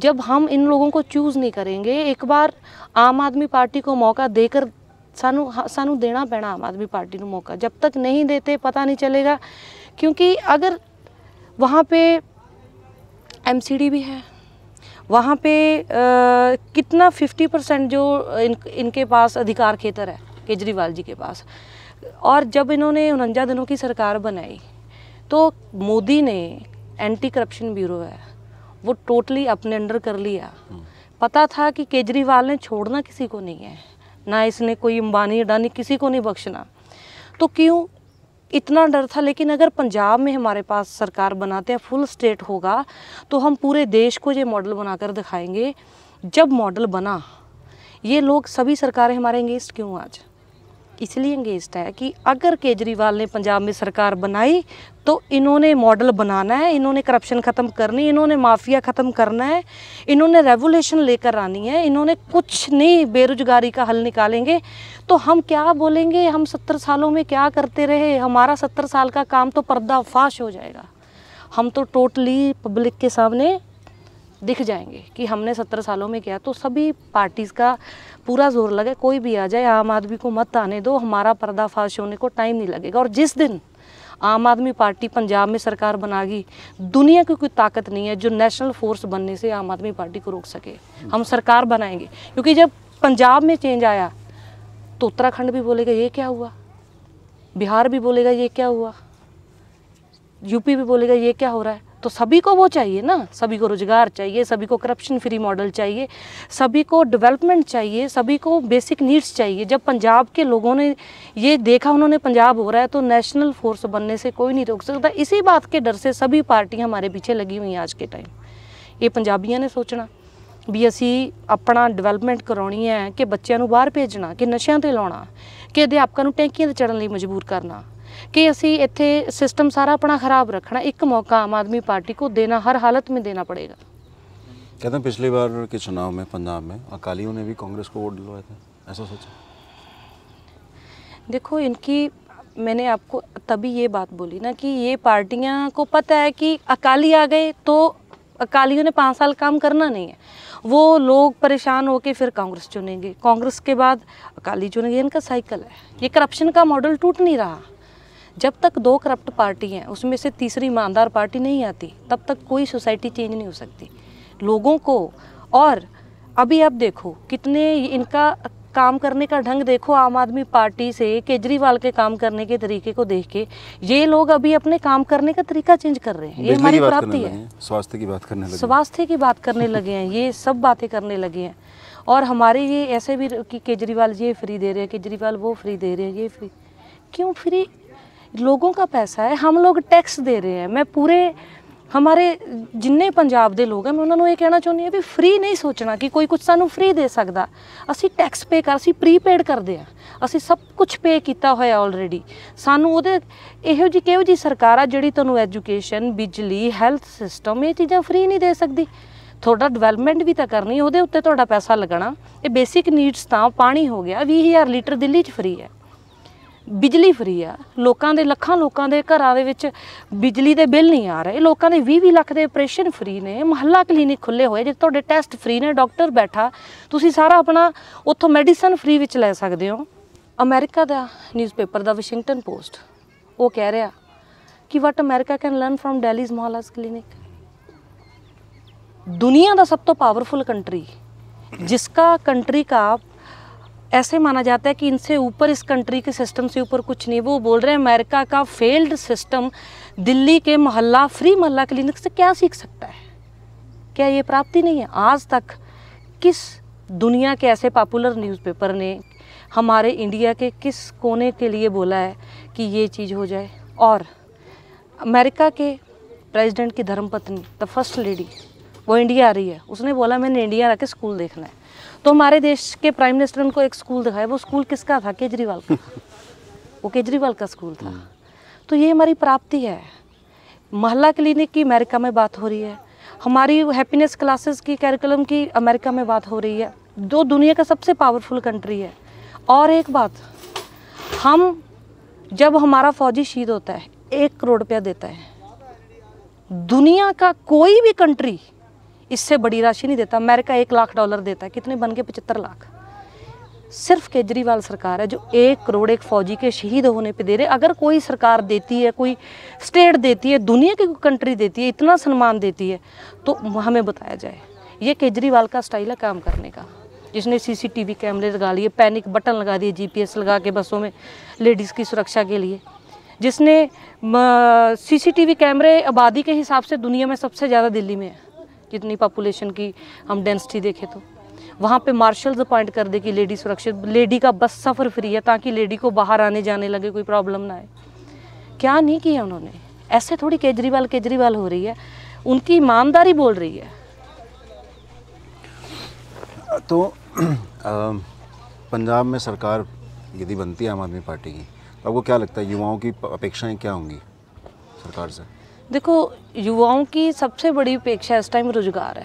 जब हम इन लोगों को चूज़ नहीं करेंगे एक बार आम आदमी पार्टी को मौका देकर सानू हाँ, सानू देना पैना आम आदमी पार्टी को मौका जब तक नहीं देते पता नहीं चलेगा क्योंकि अगर वहाँ पे एमसीडी भी है वहाँ पे आ, कितना 50 परसेंट जो इन इनके पास अधिकार खेतर है केजरीवाल जी के पास और जब इन्होंने उनंजा दिनों की सरकार बनाई तो मोदी ने एंटी करप्शन ब्यूरो है वो टोटली अपने अंडर कर लिया हम्म। पता था कि केजरीवाल ने छोड़ना किसी को नहीं है ना इसने कोई अंबानी अडानी किसी को नहीं बख्शना तो क्यों इतना डर था लेकिन अगर पंजाब में हमारे पास सरकार बनाते हैं फुल स्टेट होगा तो हम पूरे देश को ये मॉडल बनाकर दिखाएंगे जब मॉडल बना ये लोग सभी सरकारें हमारे एंगेस्ट क्यों आज इसलिए अंगेज है कि अगर केजरीवाल ने पंजाब में सरकार बनाई तो इन्होंने मॉडल बनाना है इन्होंने करप्शन ख़त्म करनी इन्होंने माफिया ख़त्म करना है इन्होंने रेवोल्यूशन लेकर आनी है इन्होंने कुछ नहीं बेरोजगारी का हल निकालेंगे तो हम क्या बोलेंगे हम सत्तर सालों में क्या करते रहे हमारा सत्तर साल का काम तो पर्दाफाश हो जाएगा हम तो टोटली पब्लिक के सामने दिख जाएंगे कि हमने सत्तर सालों में किया तो सभी पार्टीज़ का पूरा जोर लगे कोई भी आ जाए आम आदमी को मत आने दो हमारा पर्दाफाश होने को टाइम नहीं लगेगा और जिस दिन आम आदमी पार्टी पंजाब में सरकार बनागी दुनिया की कोई ताकत नहीं है जो नेशनल फोर्स बनने से आम आदमी पार्टी को रोक सके हम सरकार बनाएंगे क्योंकि जब पंजाब में चेंज आया तो उत्तराखंड भी बोलेगा ये क्या हुआ बिहार भी बोलेगा ये क्या हुआ यूपी भी बोलेगा ये क्या हो रहा है तो सभी को वो चाहिए ना सभी को रोज़गार चाहिए सभी को करप्शन फ्री मॉडल चाहिए सभी को डेवलपमेंट चाहिए सभी को बेसिक नीड्स चाहिए जब पंजाब के लोगों ने ये देखा उन्होंने पंजाब हो रहा है तो नेशनल फोर्स बनने से कोई नहीं रोक सकता इसी बात के डर से सभी पार्टियाँ हमारे पीछे लगी हुई हैं आज के टाइम ये ਪੰਜਾਬੀਆਂ ने सोचना भी असी अपना डिवेलपमेंट ਕਰਾਉਣੀ है कि बच्चों ਨੂੰ ਬਾਹਰ ਭੇਜਣਾ ਕਿ ਨਸ਼ਿਆਂ ਤੇ ਲਾਉਣਾ ਕਿ ਅਧਿਆਪਕਾਂ ਨੂੰ ਟੈਂਕੀਆਂ ਤੇ ਚੜਨ ਲਈ कि असी इतने सिस्टम सारा अपना खराब रखना एक मौका आम आदमी पार्टी को देना हर हालत में देना पड़ेगा कहते हैं पिछली बार के चुनाव में पंजाब में अकालियों ने भी कांग्रेस को वोट दिलवाए थे ऐसा सोचा देखो इनकी मैंने आपको तभी ये बात बोली ना कि ये पार्टियां को पता है कि अकाली आ गए तो अकालियों ने पाँच साल काम करना नहीं है वो लोग परेशान होकर फिर कांग्रेस चुनेंगे कांग्रेस के बाद अकाली चुनेंगे इनका साइकिल है ये करप्शन का मॉडल टूट नहीं रहा जब तक दो करप्ट पार्टी हैं उसमें से तीसरी ईमानदार पार्टी नहीं आती तब तक कोई सोसाइटी चेंज नहीं हो सकती लोगों को और अभी आप देखो कितने इनका काम करने का ढंग देखो आम आदमी पार्टी से केजरीवाल के काम करने के तरीके को देख के ये लोग अभी अपने काम करने का तरीका चेंज कर रहे हैं ये हमारी प्राप्ति है स्वास्थ्य की बात करने लगे स्वास्थ्य की बात करने लगे हैं ये सब बातें करने लगे हैं और हमारे ये ऐसे भी कि केजरीवाल ये फ्री दे रहे हैं केजरीवाल वो फ्री दे रहे हैं ये फ्री क्यों फ्री लोगों ਦਾ ਪੈਸਾ ਹੈ ਹਮ लोग ਟੈਕਸ ਦੇ ਰਹੇ ਹੈ ਮੈਂ ਪੂਰੇ ਹਮਾਰੇ ਜਿੰਨੇ ਪੰਜਾਬ ਦੇ ਲੋਕ ਹੈ ਮੈਂ ਉਹਨਾਂ ਨੂੰ ਇਹ ਕਹਿਣਾ ਚਾਹੁੰਦੀ ਹਾਂ ਵੀ ਫ੍ਰੀ ਨਹੀਂ ਸੋਚਣਾ ਕਿ ਕੋਈ ਕੁਝ ਸਾਨੂੰ ਫ੍ਰੀ ਦੇ ਸਕਦਾ ਅਸੀਂ ਟੈਕਸ ਪੇ ਕਰ ਅਸੀਂ ਪ੍ਰੀਪੇਡ ਕਰਦੇ ਆ ਅਸੀਂ ਸਭ ਕੁਝ ਪੇ ਕੀਤਾ ਹੋਇਆ ਆਲਰੇਡੀ ਸਾਨੂੰ ਉਹਦੇ ਇਹੋ ਜੀ ਕਿਹੋ ਜੀ ਸਰਕਾਰ ਆ ਜਿਹੜੀ ਤੁਹਾਨੂੰ ਐਜੂਕੇਸ਼ਨ ਬਿਜਲੀ ਹੈਲਥ ਸਿਸਟਮ ਇਹ ਚੀਜ਼ਾਂ ਫ੍ਰੀ ਨਹੀਂ ਦੇ ਸਕਦੀ ਤੁਹਾਡਾ ਡਿਵੈਲਪਮੈਂਟ ਵੀ ਤਾਂ ਕਰਨੀ ਉਹਦੇ ਉੱਤੇ ਤੁਹਾਡਾ ਪੈਸਾ ਲੱਗਣਾ ਇਹ ਬੇਸਿਕ ਨੀਡਸ ਤਾਂ ਪਾਣੀ ਹੋ ਗਿਆ 20000 ਲੀਟਰ ਦਿੱਲੀ 'ਚ ਫ੍ਰੀ ਹੈ ਬਿਜਲੀ ਫਰੀ ਆ ਲੋਕਾਂ ਦੇ ਲੱਖਾਂ ਲੋਕਾਂ ਦੇ ਘਰਾਂ ਦੇ ਵਿੱਚ ਬਿਜਲੀ ਦੇ ਬਿੱਲ ਨਹੀਂ ਆ ਰਹੇ ਲੋਕਾਂ ਦੇ 20-20 ਲੱਖ ਦੇ ਆਪਰੇਸ਼ਨ ਫਰੀ ਨੇ ਮਹੱਲਾ ਕਲੀਨਿਕ ਖੁੱਲੇ ਹੋਏ ਜੇ ਤੁਹਾਡੇ ਟੈਸਟ ਫਰੀ ਨੇ ਡਾਕਟਰ ਬੈਠਾ ਤੁਸੀਂ ਸਾਰਾ ਆਪਣਾ ਉੱਥੋਂ ਮੈਡੀਸਨ ਫਰੀ ਵਿੱਚ ਲੈ ਸਕਦੇ ਹੋ ਅਮਰੀਕਾ ਦਾ ਨਿਊਜ਼ਪੇਪਰ ਦਾ ਵਾਸ਼ਿੰਗਟਨ ਪੋਸਟ ਉਹ ਕਹਿ ਰਿਹਾ ਕਿ what America can learn from Delhi's mohalla's clinic ਦੁਨੀਆ ਦਾ ਸਭ ਤੋਂ ਪਾਵਰਫੁਲ ਕੰਟਰੀ ਦਾ ਕੰਟਰੀ ਦਾ ऐसे माना जाता है कि इनसे ऊपर इस कंट्री के सिस्टम से ऊपर कुछ नहीं वो बोल रहे हैं अमेरिका का फेल्ड सिस्टम दिल्ली के मोहल्ला फ्री मोहल्ला क्लिनिक से क्या सीख सकता है क्या ये प्राप्ति नहीं है आज तक किस दुनिया के ऐसे पॉपुलर न्यूज़पेपर ने हमारे इंडिया के किस कोने के लिए बोला है कि ये चीज़ हो जाए और अमेरिका के प्रेसिडेंट की धर्मपत्नी द फर्स्ट लेडी वो इंडिया आ रही है उसने बोला मैंने इंडिया आके स्कूल देखना है तो हमारे देश के प्राइम मिनिस्टर ने उनको एक स्कूल दिखाया वो स्कूल किसका था केजरीवाल का वो केजरीवाल का स्कूल था तो ये हमारी प्राप्ति है मोहल्ला क्लिनिक की अमेरिका में बात हो रही है हमारी हैप्पीनेस क्लासेस की कैरिकुलम की अमेरिका में बात हो रही है जो दुनिया का सबसे पावरफुल कंट्री है और एक बात हम जब हमारा फौजी शहीद होता है एक करोड़ रुपया देता है दुनिया का कोई भी कंट्री इससे बड़ी राशि नहीं देता अमेरिका एक लाख डॉलर देता है कितने बन गए पचहत्तर लाख सिर्फ केजरीवाल सरकार है जो एक करोड़ एक फौजी के शहीद होने पे दे रहे अगर कोई सरकार देती है कोई स्टेट देती है दुनिया की कंट्री देती है इतना सम्मान देती है तो हमें बताया जाए ये केजरीवाल का स्टाइल है काम करने का जिसने सीसीटीवी कैमरे लगा लिए पैनिक बटन लगा दिए जीपीएस लगा के बसों में लेडीज़ की सुरक्षा के लिए जिसने सीसीटीवी कैमरे आबादी के हिसाब से दुनिया में सबसे ज़्यादा दिल्ली में है जितनी पॉपुलेशन की हम डेंसिटी देखें तो वहाँ पे मार्शल्स अपॉइंट कर दे कि लेडी सुरक्षित लेडी का बस सफ़र फ्री है ताकि लेडी को बाहर आने जाने लगे कोई प्रॉब्लम ना आए क्या नहीं किया उन्होंने ऐसे थोड़ी केजरीवाल केजरीवाल हो रही है उनकी ईमानदारी बोल रही है तो आ, पंजाब में सरकार यदि बनती है आम आदमी पार्टी की तो आपको क्या लगता है युवाओं की अपेक्षाएं क्या होंगी सरकार से देखो युवाओं की सबसे बड़ी अपेक्षा इस टाइम रोज़गार है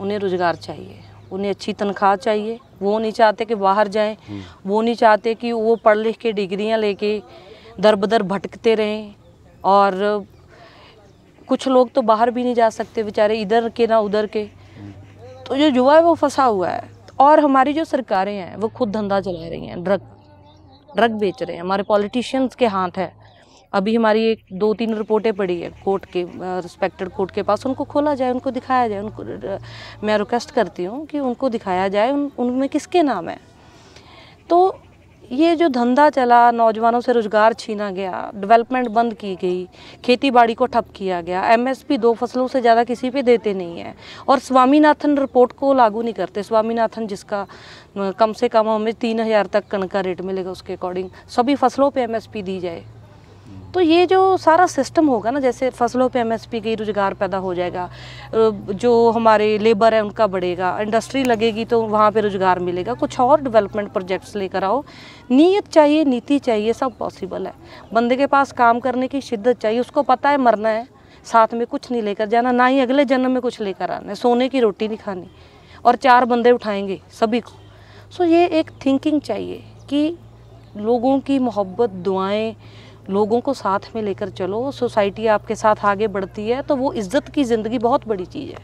उन्हें रोज़गार चाहिए उन्हें अच्छी तनख्वाह चाहिए वो नहीं चाहते कि बाहर जाएं हम्म। वो नहीं चाहते कि वो पढ़ लिख के डिग्रियाँ लेके दर बदर भटकते रहें और कुछ लोग तो बाहर भी नहीं जा सकते बेचारे इधर के ना उधर के हम्म। तो जो युवा है वो फंसा हुआ है और हमारी जो सरकारें हैं वो खुद धंधा चला रही हैं ड्रग ड्रग बेच रहे हैं हमारे पॉलिटिशियंस के हाथ है अभी हमारी एक दो तीन रिपोर्टें पड़ी है कोर्ट के रिस्पेक्टेड कोर्ट के पास उनको खोला जाए उनको दिखाया जाए उनको मैं रिक्वेस्ट करती हूँ कि उनको दिखाया जाए उन उनमें किसके नाम है तो ये जो धंधा चला नौजवानों से रोज़गार छीना गया डेवलपमेंट बंद की गई खेती बाड़ी को ठप किया गया एमएसपी दो फसलों से ज़्यादा किसी पे देते नहीं हैं और स्वामीनाथन रिपोर्ट को लागू नहीं करते स्वामीनाथन जिसका कम से कम हमें तीन हज़ार तक कण का रेट मिलेगा उसके अकॉर्डिंग सभी फसलों पे एमएसपी दी जाए तो ये जो सारा सिस्टम होगा ना जैसे फसलों पे एमएसपी की रोज़गार पैदा हो जाएगा जो हमारे लेबर है उनका बढ़ेगा इंडस्ट्री लगेगी तो वहाँ पे रोज़गार मिलेगा कुछ और डेवलपमेंट प्रोजेक्ट्स लेकर आओ नीयत चाहिए नीति चाहिए सब पॉसिबल है बंदे के पास काम करने की शिद्दत चाहिए उसको पता है मरना है साथ में कुछ नहीं लेकर जाना ना ही अगले जन्म में कुछ लेकर आना है सोने की रोटी नहीं खानी और चार बंदे उठाएंगे सभी को सो ये एक थिंकिंग चाहिए कि लोगों की मोहब्बत दुआएं लोगों को साथ में लेकर चलो सोसाइटी आपके साथ आगे बढ़ती है तो वो इज्जत की ज़िंदगी बहुत बड़ी चीज़ है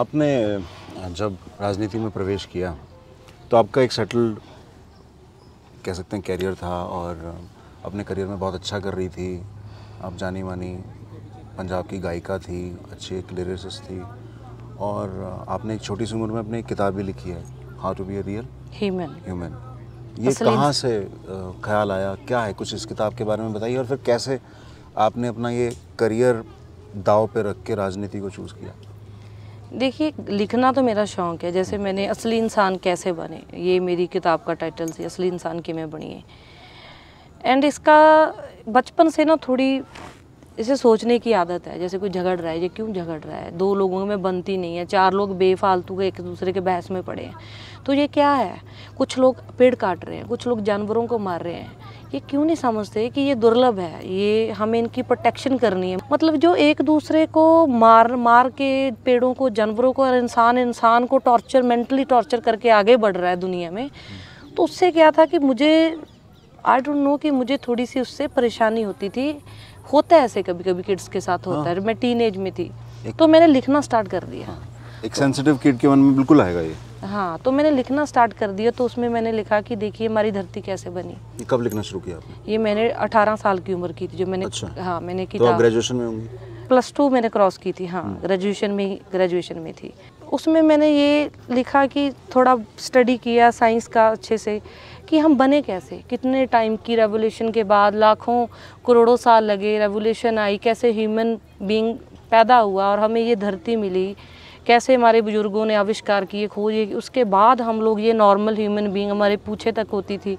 आपने जब राजनीति में प्रवेश किया तो आपका एक सेटल कह सकते हैं कैरियर था और अपने करियर में बहुत अच्छा कर रही थी आप जानी मानी पंजाब की गायिका थी अच्छी एक लिरिसिस्ट थी और आपने एक छोटी सी उम्र में अपनी एक किताब भी लिखी है how to be a real human human ये कहाँ से ख्याल आया क्या है कुछ इस किताब के बारे में बताइए और फिर कैसे आपने अपना ये करियर दाव पे रख के राजनीति को चूज़ किया देखिए लिखना तो मेरा शौक़ है जैसे मैंने असली इंसान कैसे बने ये मेरी किताब का टाइटल थी असली इंसान बनी है एंड इसका बचपन से ना थोड़ी इसे सोचने की आदत है जैसे कोई झगड़ रहा है ये क्यों झगड़ रहा है दो लोगों में बनती नहीं है चार लोग बेफालतू के एक दूसरे के बहस में पड़े हैं तो ये क्या है कुछ लोग पेड़ काट रहे हैं कुछ लोग जानवरों को मार रहे हैं ये क्यों नहीं समझते कि ये दुर्लभ है ये हमें इनकी प्रोटेक्शन करनी है मतलब जो एक दूसरे को मार मार के पेड़ों को जानवरों को और इंसान इंसान को टॉर्चर मेंटली टॉर्चर करके आगे बढ़ रहा है दुनिया में तो उससे क्या था कि मुझे आई डोंट नो कि मुझे थोड़ी सी उससे परेशानी होती थी होता है ऐसे कभी कभी किड्स के साथ होता है हाँ। मैं टीन में थी तो मैंने लिखना स्टार्ट कर दिया हाँ। एक सेंसिटिव किड के मन में बिल्कुल आएगा ये हाँ तो मैंने लिखना स्टार्ट कर दिया तो उसमें मैंने लिखा कि देखिए हमारी धरती कैसे बनी ये कब लिखना शुरू किया आपने ये मैंने 18 साल की उम्र की थी जो मैंने अच्छा। हाँ मैंने की तो ग्रेजुएशन में होंगी प्लस टू मैंने क्रॉस की थी हाँ ग्रेजुएशन हम्म। में ग्रेजुएशन में थी उसमें मैंने ये लिखा कि थोड़ा स्टडी किया साइंस का अच्छे से कि हम बने कैसे कितने टाइम की रेवोल्यूशन के बाद लाखों करोड़ों साल लगे रेवोल्यूशन आई कैसे ह्यूमन बीइंग पैदा हुआ और हमें ये धरती मिली कैसे हमारे बुज़ुर्गों ने आविष्कार किए खोज उसके बाद हम लोग ये नॉर्मल ह्यूमन बीइंग हमारे पूछे तक होती थी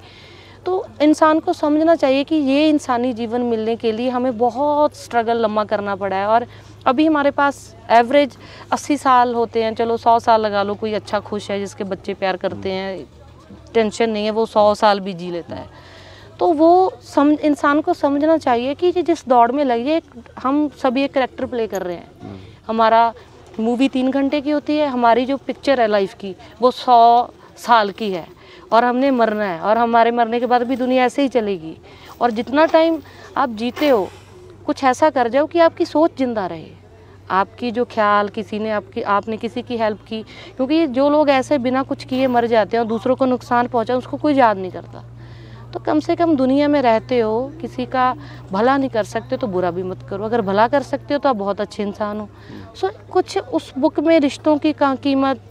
तो इंसान को समझना चाहिए कि ये इंसानी जीवन मिलने के लिए हमें बहुत स्ट्रगल लम्बा करना पड़ा है और अभी हमारे पास एवरेज 80 साल होते हैं चलो 100 साल लगा लो कोई अच्छा खुश है जिसके बच्चे प्यार करते हैं टेंशन नहीं है वो सौ साल भी जी लेता है तो वो सम इंसान को समझना चाहिए कि जिस दौड़ में लगी है हम सभी एक करेक्टर प्ले कर रहे हैं हम्म। हमारा मूवी तीन घंटे की होती है हमारी जो पिक्चर है लाइफ की वो सौ साल की है और हमने मरना है और हमारे मरने के बाद भी दुनिया ऐसे ही चलेगी और जितना टाइम आप जीते हो कुछ ऐसा कर जाओ कि आपकी सोच जिंदा रहे आपकी जो ख्याल किसी ने आपकी आपने किसी की हेल्प की क्योंकि जो लोग ऐसे बिना कुछ किए मर जाते हैं और दूसरों को नुकसान पहुँचा उसको कोई याद नहीं करता तो कम से कम दुनिया में रहते हो किसी का भला नहीं कर सकते तो बुरा भी मत करो अगर भला कर सकते हो तो आप बहुत अच्छे इंसान हो सो so, कुछ उस बुक में रिश्तों की का कीमत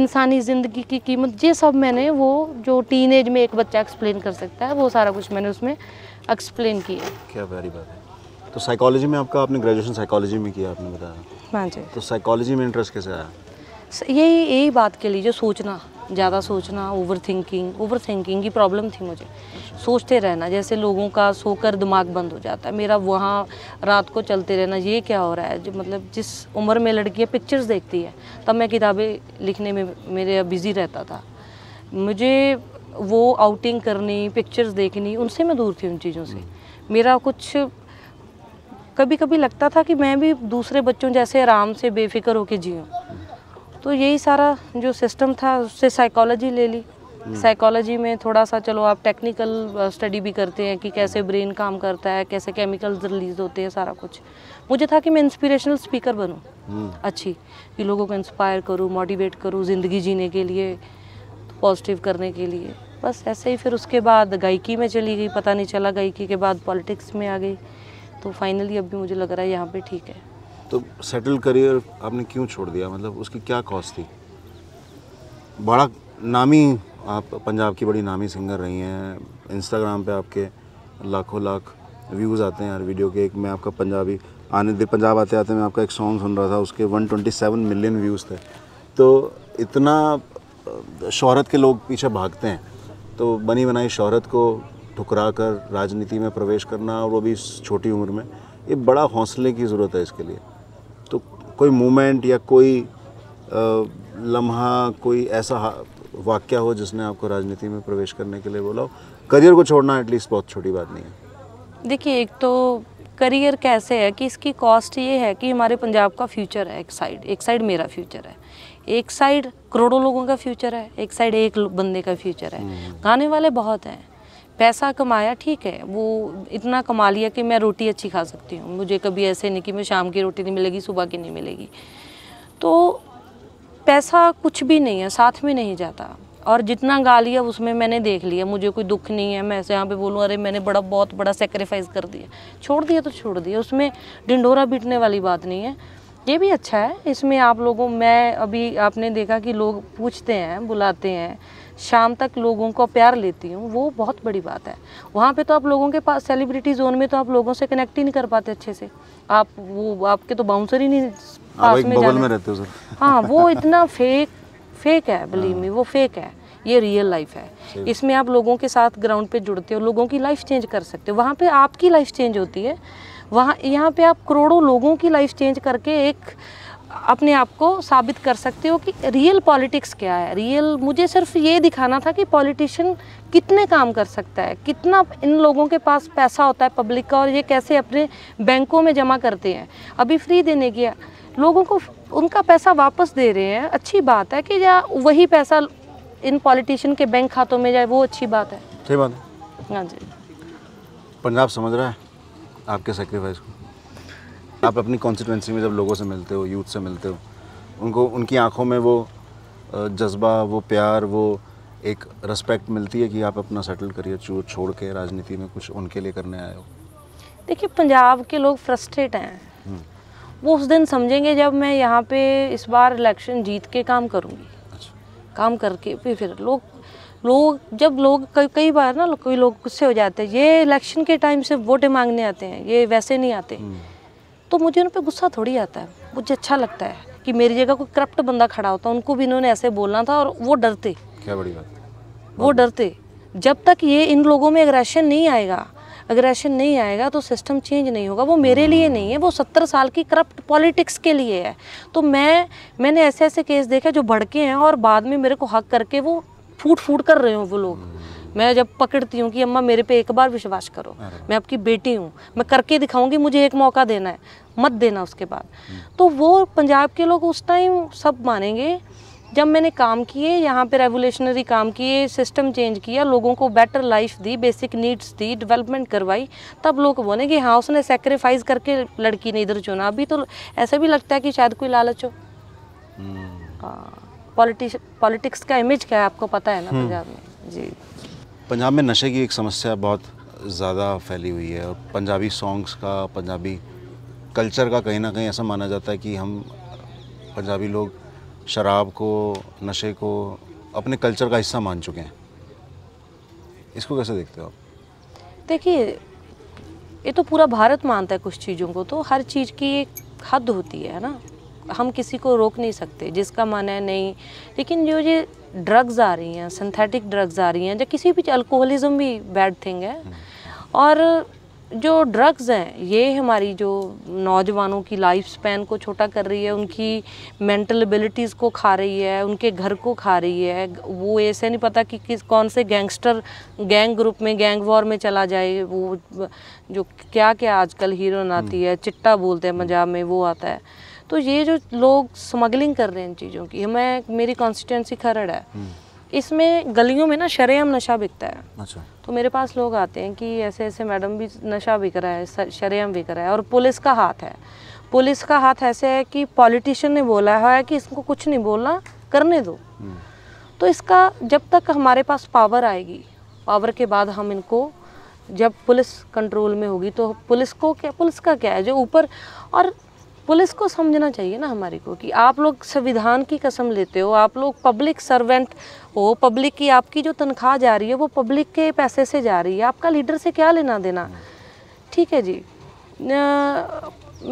इंसानी ज़िंदगी की कीमत ये सब मैंने वो जो टीन में एक बच्चा एक्सप्लेन कर सकता है वो सारा कुछ मैंने उसमें एक्सप्लेन किया क्या बात है तो साइकोलॉजी में आपका आपने ग्रेजुएशन साइकोलॉजी में किया आपने बताया हाँ जी तो साइकोलॉजी में इंटरेस्ट कैसे आया यही यही बात के लिए जो सोचना ज़्यादा सोचना ओवर थिंकिंग ओवर थिंकिंग की प्रॉब्लम थी मुझे सोचते रहना जैसे लोगों का सोकर दिमाग बंद हो जाता है मेरा वहाँ रात को चलते रहना ये क्या हो रहा है जो मतलब जिस उम्र में लड़कियाँ पिक्चर्स देखती है तब मैं किताबें लिखने में मेरे बिज़ी रहता था मुझे वो आउटिंग करनी पिक्चर्स देखनी उनसे मैं दूर थी उन चीज़ों से मेरा कुछ कभी कभी लगता था कि मैं भी दूसरे बच्चों जैसे आराम से बेफिक्र होकर जीऊँ तो यही सारा जो सिस्टम था उससे साइकोलॉजी ले ली साइकोलॉजी हम्म। में थोड़ा सा चलो आप टेक्निकल स्टडी भी करते हैं कि कैसे ब्रेन काम करता है कैसे केमिकल्स रिलीज होते हैं सारा कुछ मुझे था कि मैं इंस्पिरेशनल स्पीकर बनूं हम्म। अच्छी कि लोगों को इंस्पायर करूं मोटिवेट करूं ज़िंदगी जीने के लिए पॉजिटिव करने के लिए बस ऐसे ही फिर उसके बाद गायकी में चली गई पता नहीं चला गायकी के बाद पॉलिटिक्स में आ गई तो फाइनली अभी मुझे लग रहा है यहाँ पे ठीक है तो सेटल करियर आपने क्यों छोड़ दिया मतलब उसकी क्या कॉज थी बड़ा नामी आप पंजाब की बड़ी नामी सिंगर रही हैं इंस्टाग्राम पे आपके लाखों लाख व्यूज़ आते हैं हर वीडियो के एक मैं आपका पंजाबी आने दे पंजाब आते आते मैं आपका एक सॉन्ग सुन रहा था उसके 127 मिलियन व्यूज़ थे तो इतना शहरत के लोग पीछे भागते हैं तो बनी बनाई शहरत को ठुकरा कर राजनीति में प्रवेश करना और वो भी छोटी उम्र में ये बड़ा हौसले की ज़रूरत है इसके लिए तो कोई मोमेंट या कोई लम्हा कोई ऐसा वाक्य हो जिसने आपको राजनीति में प्रवेश करने के लिए बोला हो करियर को छोड़ना एटलीस्ट बहुत छोटी बात नहीं है देखिए एक तो करियर कैसे है कि इसकी कॉस्ट ये है कि हमारे पंजाब का फ्यूचर है एक साइड एक साइड मेरा फ्यूचर है एक साइड करोड़ों लोगों का फ्यूचर है एक साइड एक बंदे का फ्यूचर है हम्म। गाने वाले बहुत हैं पैसा कमाया ठीक है वो इतना कमा लिया कि मैं रोटी अच्छी खा सकती हूँ मुझे कभी ऐसे नहीं कि मैं शाम की रोटी नहीं मिलेगी सुबह की नहीं मिलेगी तो पैसा कुछ भी नहीं है साथ में नहीं जाता और जितना गा लिया उसमें मैंने देख लिया मुझे कोई दुख नहीं है मैं ऐसे यहाँ पे बोलूँ अरे मैंने बड़ा बहुत बड़ा सेक्रीफाइस कर दिया छोड़ दिया तो छोड़ दिया उसमें डिंडोरा बीटने वाली बात नहीं है ये भी अच्छा है इसमें आप लोगों मैं अभी आपने देखा कि लोग पूछते हैं बुलाते हैं शाम तक लोगों को प्यार लेती हूँ वो बहुत बड़ी बात है वहाँ पे तो आप लोगों के पास सेलिब्रिटी जोन में तो आप लोगों से कनेक्ट ही नहीं कर पाते अच्छे से आप वो आपके तो बाउंसर ही नहीं पास में, में रहते हो सर हाँ वो इतना फेक फेक है बिलीव मी हाँ। वो फेक है ये रियल लाइफ है इसमें आप लोगों के साथ ग्राउंड पे जुड़ते हो लोगों की लाइफ चेंज कर सकते हो वहाँ पे आपकी लाइफ चेंज होती है वहाँ यहाँ पे आप करोड़ों लोगों की लाइफ चेंज करके एक अपने आप को साबित कर सकते हो कि रियल पॉलिटिक्स क्या है रियल मुझे सिर्फ ये दिखाना था कि पॉलिटिशियन कितने काम कर सकता है कितना इन लोगों के पास पैसा होता है पब्लिक का और ये कैसे अपने बैंकों में जमा करते हैं अभी फ्री देने की लोगों को उनका पैसा वापस दे रहे हैं अच्छी बात है कि या वही पैसा इन पॉलिटिशियन के बैंक खातों में जाए वो अच्छी बात है सही बात है हाँ जी पंजाब समझ रहा है आपके सेक्रीफाइस को आप अपनी कॉन्स्टिटेंसी में जब लोगों से मिलते हो यूथ से मिलते हो उनको उनकी आंखों में वो जज्बा वो प्यार वो एक रेस्पेक्ट मिलती है कि आप अपना सेटल करियर छोड़ के राजनीति में कुछ उनके लिए करने आए हो देखिए पंजाब के लोग फ्रस्ट्रेट हैं हम्म। वो उस दिन समझेंगे जब मैं यहाँ पे इस बार इलेक्शन जीत के काम करूँगी अच्छा। काम करके फिर फिर लोग लोग जब लोग कई कई बार ना कोई लोग गुस्से हो जाते हैं ये इलेक्शन के टाइम से वोटें मांगने आते हैं ये वैसे नहीं आते हम्म। तो मुझे उन पर गुस्सा थोड़ी आता है मुझे अच्छा लगता है कि मेरी जगह कोई करप्ट बंदा खड़ा होता उनको भी इन्होंने ऐसे बोलना था और वो डरते क्या बड़ी बात वो डरते जब तक ये इन लोगों में एग्रेशन नहीं आएगा अग्रेशन नहीं आएगा तो सिस्टम चेंज नहीं होगा वो मेरे लिए नहीं है वो सत्तर साल की करप्ट पॉलिटिक्स के लिए है तो मैं मैंने ऐसे ऐसे केस देखे जो भड़के हैं और बाद में मेरे को हक करके वो फूट फूट कर रहे हो वो लोग मैं जब पकड़ती हूँ कि अम्मा मेरे पे एक बार विश्वास करो मैं आपकी बेटी हूँ मैं करके दिखाऊंगी मुझे एक मौका देना है मत देना उसके बाद हम्म। तो वो पंजाब के लोग उस टाइम सब मानेंगे जब मैंने काम किए यहाँ पे रेवोल्यूशनरी काम किए सिस्टम चेंज किया लोगों को बेटर लाइफ दी बेसिक नीड्स दी डेवलपमेंट करवाई तब लोग बोले कि हाँ उसने सेक्रीफाइस करके लड़की ने इधर चुना अभी तो ऐसा भी लगता है कि शायद कोई लालच हो पॉलिटिक्स हम्म। हाँ, का इमेज क्या है आपको पता है ना हम्म। पंजाब में जी पंजाब में नशे की एक समस्या बहुत ज़्यादा फैली हुई है और पंजाबी सॉन्ग्स का पंजाबी कल्चर का कहीं ना कहीं ऐसा माना जाता है कि हम पंजाबी लोग शराब को नशे को अपने कल्चर का हिस्सा मान चुके हैं इसको कैसे देखते हो आप देखिए ये तो पूरा भारत मानता है कुछ चीज़ों को तो हर चीज़ की एक हद होती है ना हम किसी को रोक नहीं सकते जिसका मन है नहीं लेकिन जो ये ड्रग्स आ रही हैं सिंथेटिक ड्रग्स आ रही हैं या किसी भी अल्कोहलिज्म भी बैड थिंग है और जो ड्रग्स हैं ये हमारी जो नौजवानों की लाइफ स्पैन को छोटा कर रही है उनकी मेंटल एबिलिटीज़ को खा रही है उनके घर को खा रही है वो ऐसे नहीं पता कि किस कौन से गैंगस्टर गैंग ग्रुप में गैंग वॉर में चला जाए वो जो क्या क्या आजकल हीरोइन आती है चिट्टा बोलते हैं पंजाब में वो आता है तो ये जो लोग स्मगलिंग कर रहे हैं इन चीज़ों की मैं मेरी कॉन्स्टिटेंसी खरड़ है हम्म। इसमें गलियों में ना शरेआम नशा बिकता है अच्छा तो मेरे पास लोग आते हैं कि ऐसे ऐसे मैडम भी नशा बिक रहा है शरेआम बिक रहा है और पुलिस का हाथ है पुलिस का हाथ ऐसे है कि पॉलिटिशियन ने बोला है कि इसको कुछ नहीं बोलना करने दो हम्म। तो इसका जब तक हमारे पास पावर आएगी पावर के बाद हम इनको जब पुलिस कंट्रोल में होगी तो पुलिस को क्या पुलिस का क्या है जो ऊपर और पुलिस को समझना चाहिए ना हमारे को कि आप लोग संविधान की कसम लेते हो आप लोग पब्लिक सर्वेंट हो पब्लिक की आपकी जो तनख्वाह जा रही है वो पब्लिक के पैसे से जा रही है आपका लीडर से क्या लेना देना ठीक है जी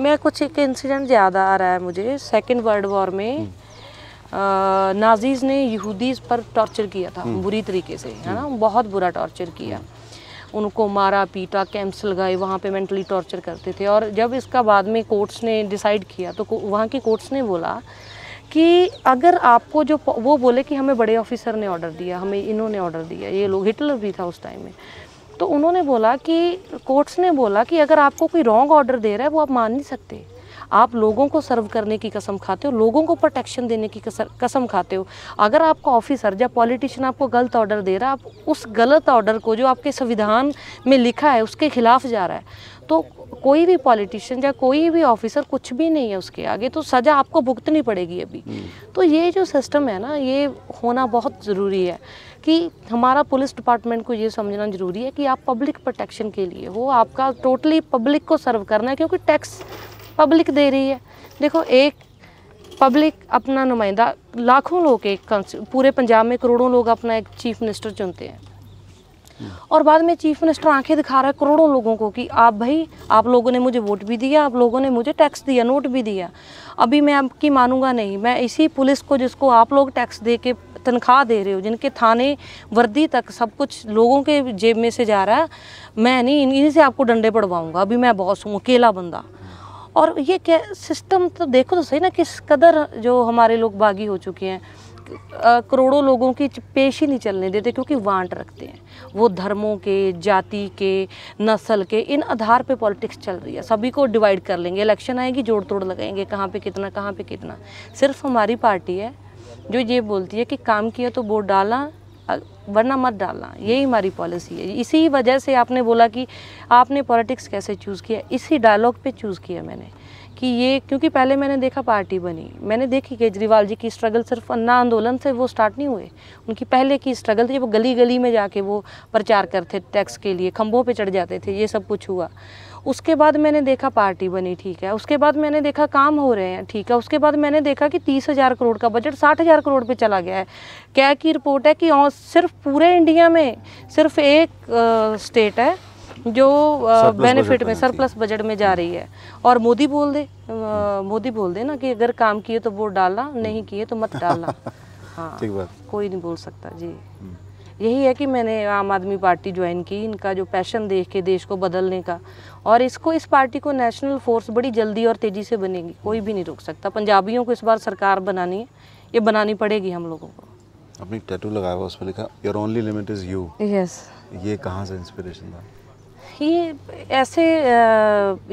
मैं कुछ एक इंसिडेंट याद आ रहा है मुझे सेकेंड वर्ल्ड वॉर में हम्म। नाजीज़ ने यहूदीज़ पर टॉर्चर किया था हम्म। बुरी तरीके से है ना हम्म। बहुत बुरा टॉर्चर किया उनको मारा पीटा कैंप्स लगाए वहाँ पे मेंटली टॉर्चर करते थे और जब इसका बाद में कोर्ट्स ने डिसाइड किया तो वहाँ की कोर्ट्स ने बोला कि अगर आपको जो वो बोले कि हमें बड़े ऑफिसर ने ऑर्डर दिया हमें इन्होंने ऑर्डर दिया ये लोग हिटलर भी था उस टाइम में तो उन्होंने बोला कि कोर्ट्स ने बोला कि अगर आपको कोई रॉन्ग ऑर्डर दे रहा है वो आप मान नहीं सकते आप लोगों को सर्व करने की कसम खाते हो लोगों को प्रोटेक्शन देने की कसम खाते हो अगर आपका ऑफिसर या पॉलिटिशियन आपको गलत ऑर्डर दे रहा है आप उस गलत ऑर्डर को जो आपके संविधान में लिखा है उसके खिलाफ जा रहा है तो कोई भी पॉलिटिशियन या कोई भी ऑफिसर कुछ भी नहीं है उसके आगे तो सज़ा आपको भुगतनी पड़ेगी अभी हम्म। तो ये जो सिस्टम है ना ये होना बहुत ज़रूरी है कि हमारा पुलिस डिपार्टमेंट को ये समझना ज़रूरी है कि आप पब्लिक प्रोटेक्शन के लिए हो आपका टोटली पब्लिक को सर्व करना है क्योंकि टैक्स पब्लिक दे रही है देखो एक पब्लिक अपना नुमाइंदा लाखों लोग एक पूरे पंजाब में करोड़ों लोग अपना एक चीफ मिनिस्टर चुनते हैं और बाद में चीफ मिनिस्टर आंखें दिखा रहा है करोड़ों लोगों को कि आप भाई आप लोगों ने मुझे वोट भी दिया आप लोगों ने मुझे टैक्स दिया नोट भी दिया अभी मैं आपकी मानूंगा नहीं मैं इसी पुलिस को जिसको आप लोग टैक्स दे के तनख्वाह दे रहे हो जिनके थाने वर्दी तक सब कुछ लोगों के जेब में से जा रहा है मैं नहीं इन्हीं से आपको डंडे पड़वाऊँगा अभी मैं बॉस हूँ अकेला बंदा और ये क्या सिस्टम तो देखो तो सही ना किस कदर जो हमारे लोग बागी हो चुके हैं करोड़ों लोगों की पेश ही नहीं चलने देते क्योंकि वांट रखते हैं वो धर्मों के जाति के नस्ल के इन आधार पे पॉलिटिक्स चल रही है सभी को डिवाइड कर लेंगे इलेक्शन आएगी जोड़ तोड़ लगाएंगे कहाँ पे कितना कहाँ पे कितना सिर्फ हमारी पार्टी है जो ये बोलती है कि काम किया तो वोट डाला वरना मत डालना यही हमारी पॉलिसी है इसी वजह से आपने बोला कि आपने पॉलिटिक्स कैसे चूज़ किया इसी डायलॉग पे चूज़ किया मैंने कि ये क्योंकि पहले मैंने देखा पार्टी बनी मैंने देखी केजरीवाल जी की स्ट्रगल सिर्फ अन्ना आंदोलन से वो स्टार्ट नहीं हुए उनकी पहले की स्ट्रगल थी वो गली गली में जाके वो प्रचार करते टैक्स के लिए खम्भों पर चढ़ जाते थे ये सब कुछ हुआ उसके बाद मैंने देखा पार्टी बनी ठीक है उसके बाद मैंने देखा काम हो रहे हैं ठीक है उसके बाद मैंने देखा कि तीस हज़ार करोड़ का बजट साठ हज़ार करोड़ पे चला गया है क्या की रिपोर्ट है कि सिर्फ पूरे इंडिया में सिर्फ एक आ, स्टेट है जो बेनिफिट में सरप्लस बजट में जा रही है और मोदी बोल दे मोदी बोल दे ना कि अगर काम किए तो वोट डालना नहीं किए तो मत डालना हाँ कोई नहीं बोल सकता जी हम्म। यही है कि मैंने आम आदमी पार्टी ज्वाइन की इनका जो पैशन देख के देश को बदलने का और इसको इस पार्टी को नेशनल फोर्स बड़ी जल्दी और तेज़ी से बनेगी कोई भी नहीं रोक सकता पंजाबियों को इस बार सरकार बनानी है ये बनानी पड़ेगी हम लोगों को अपनी टैटू लगाया हुआ उस पर लिखा your only limit is you yes ये कहाँ से इंस्पिरेशन था ये ऐसे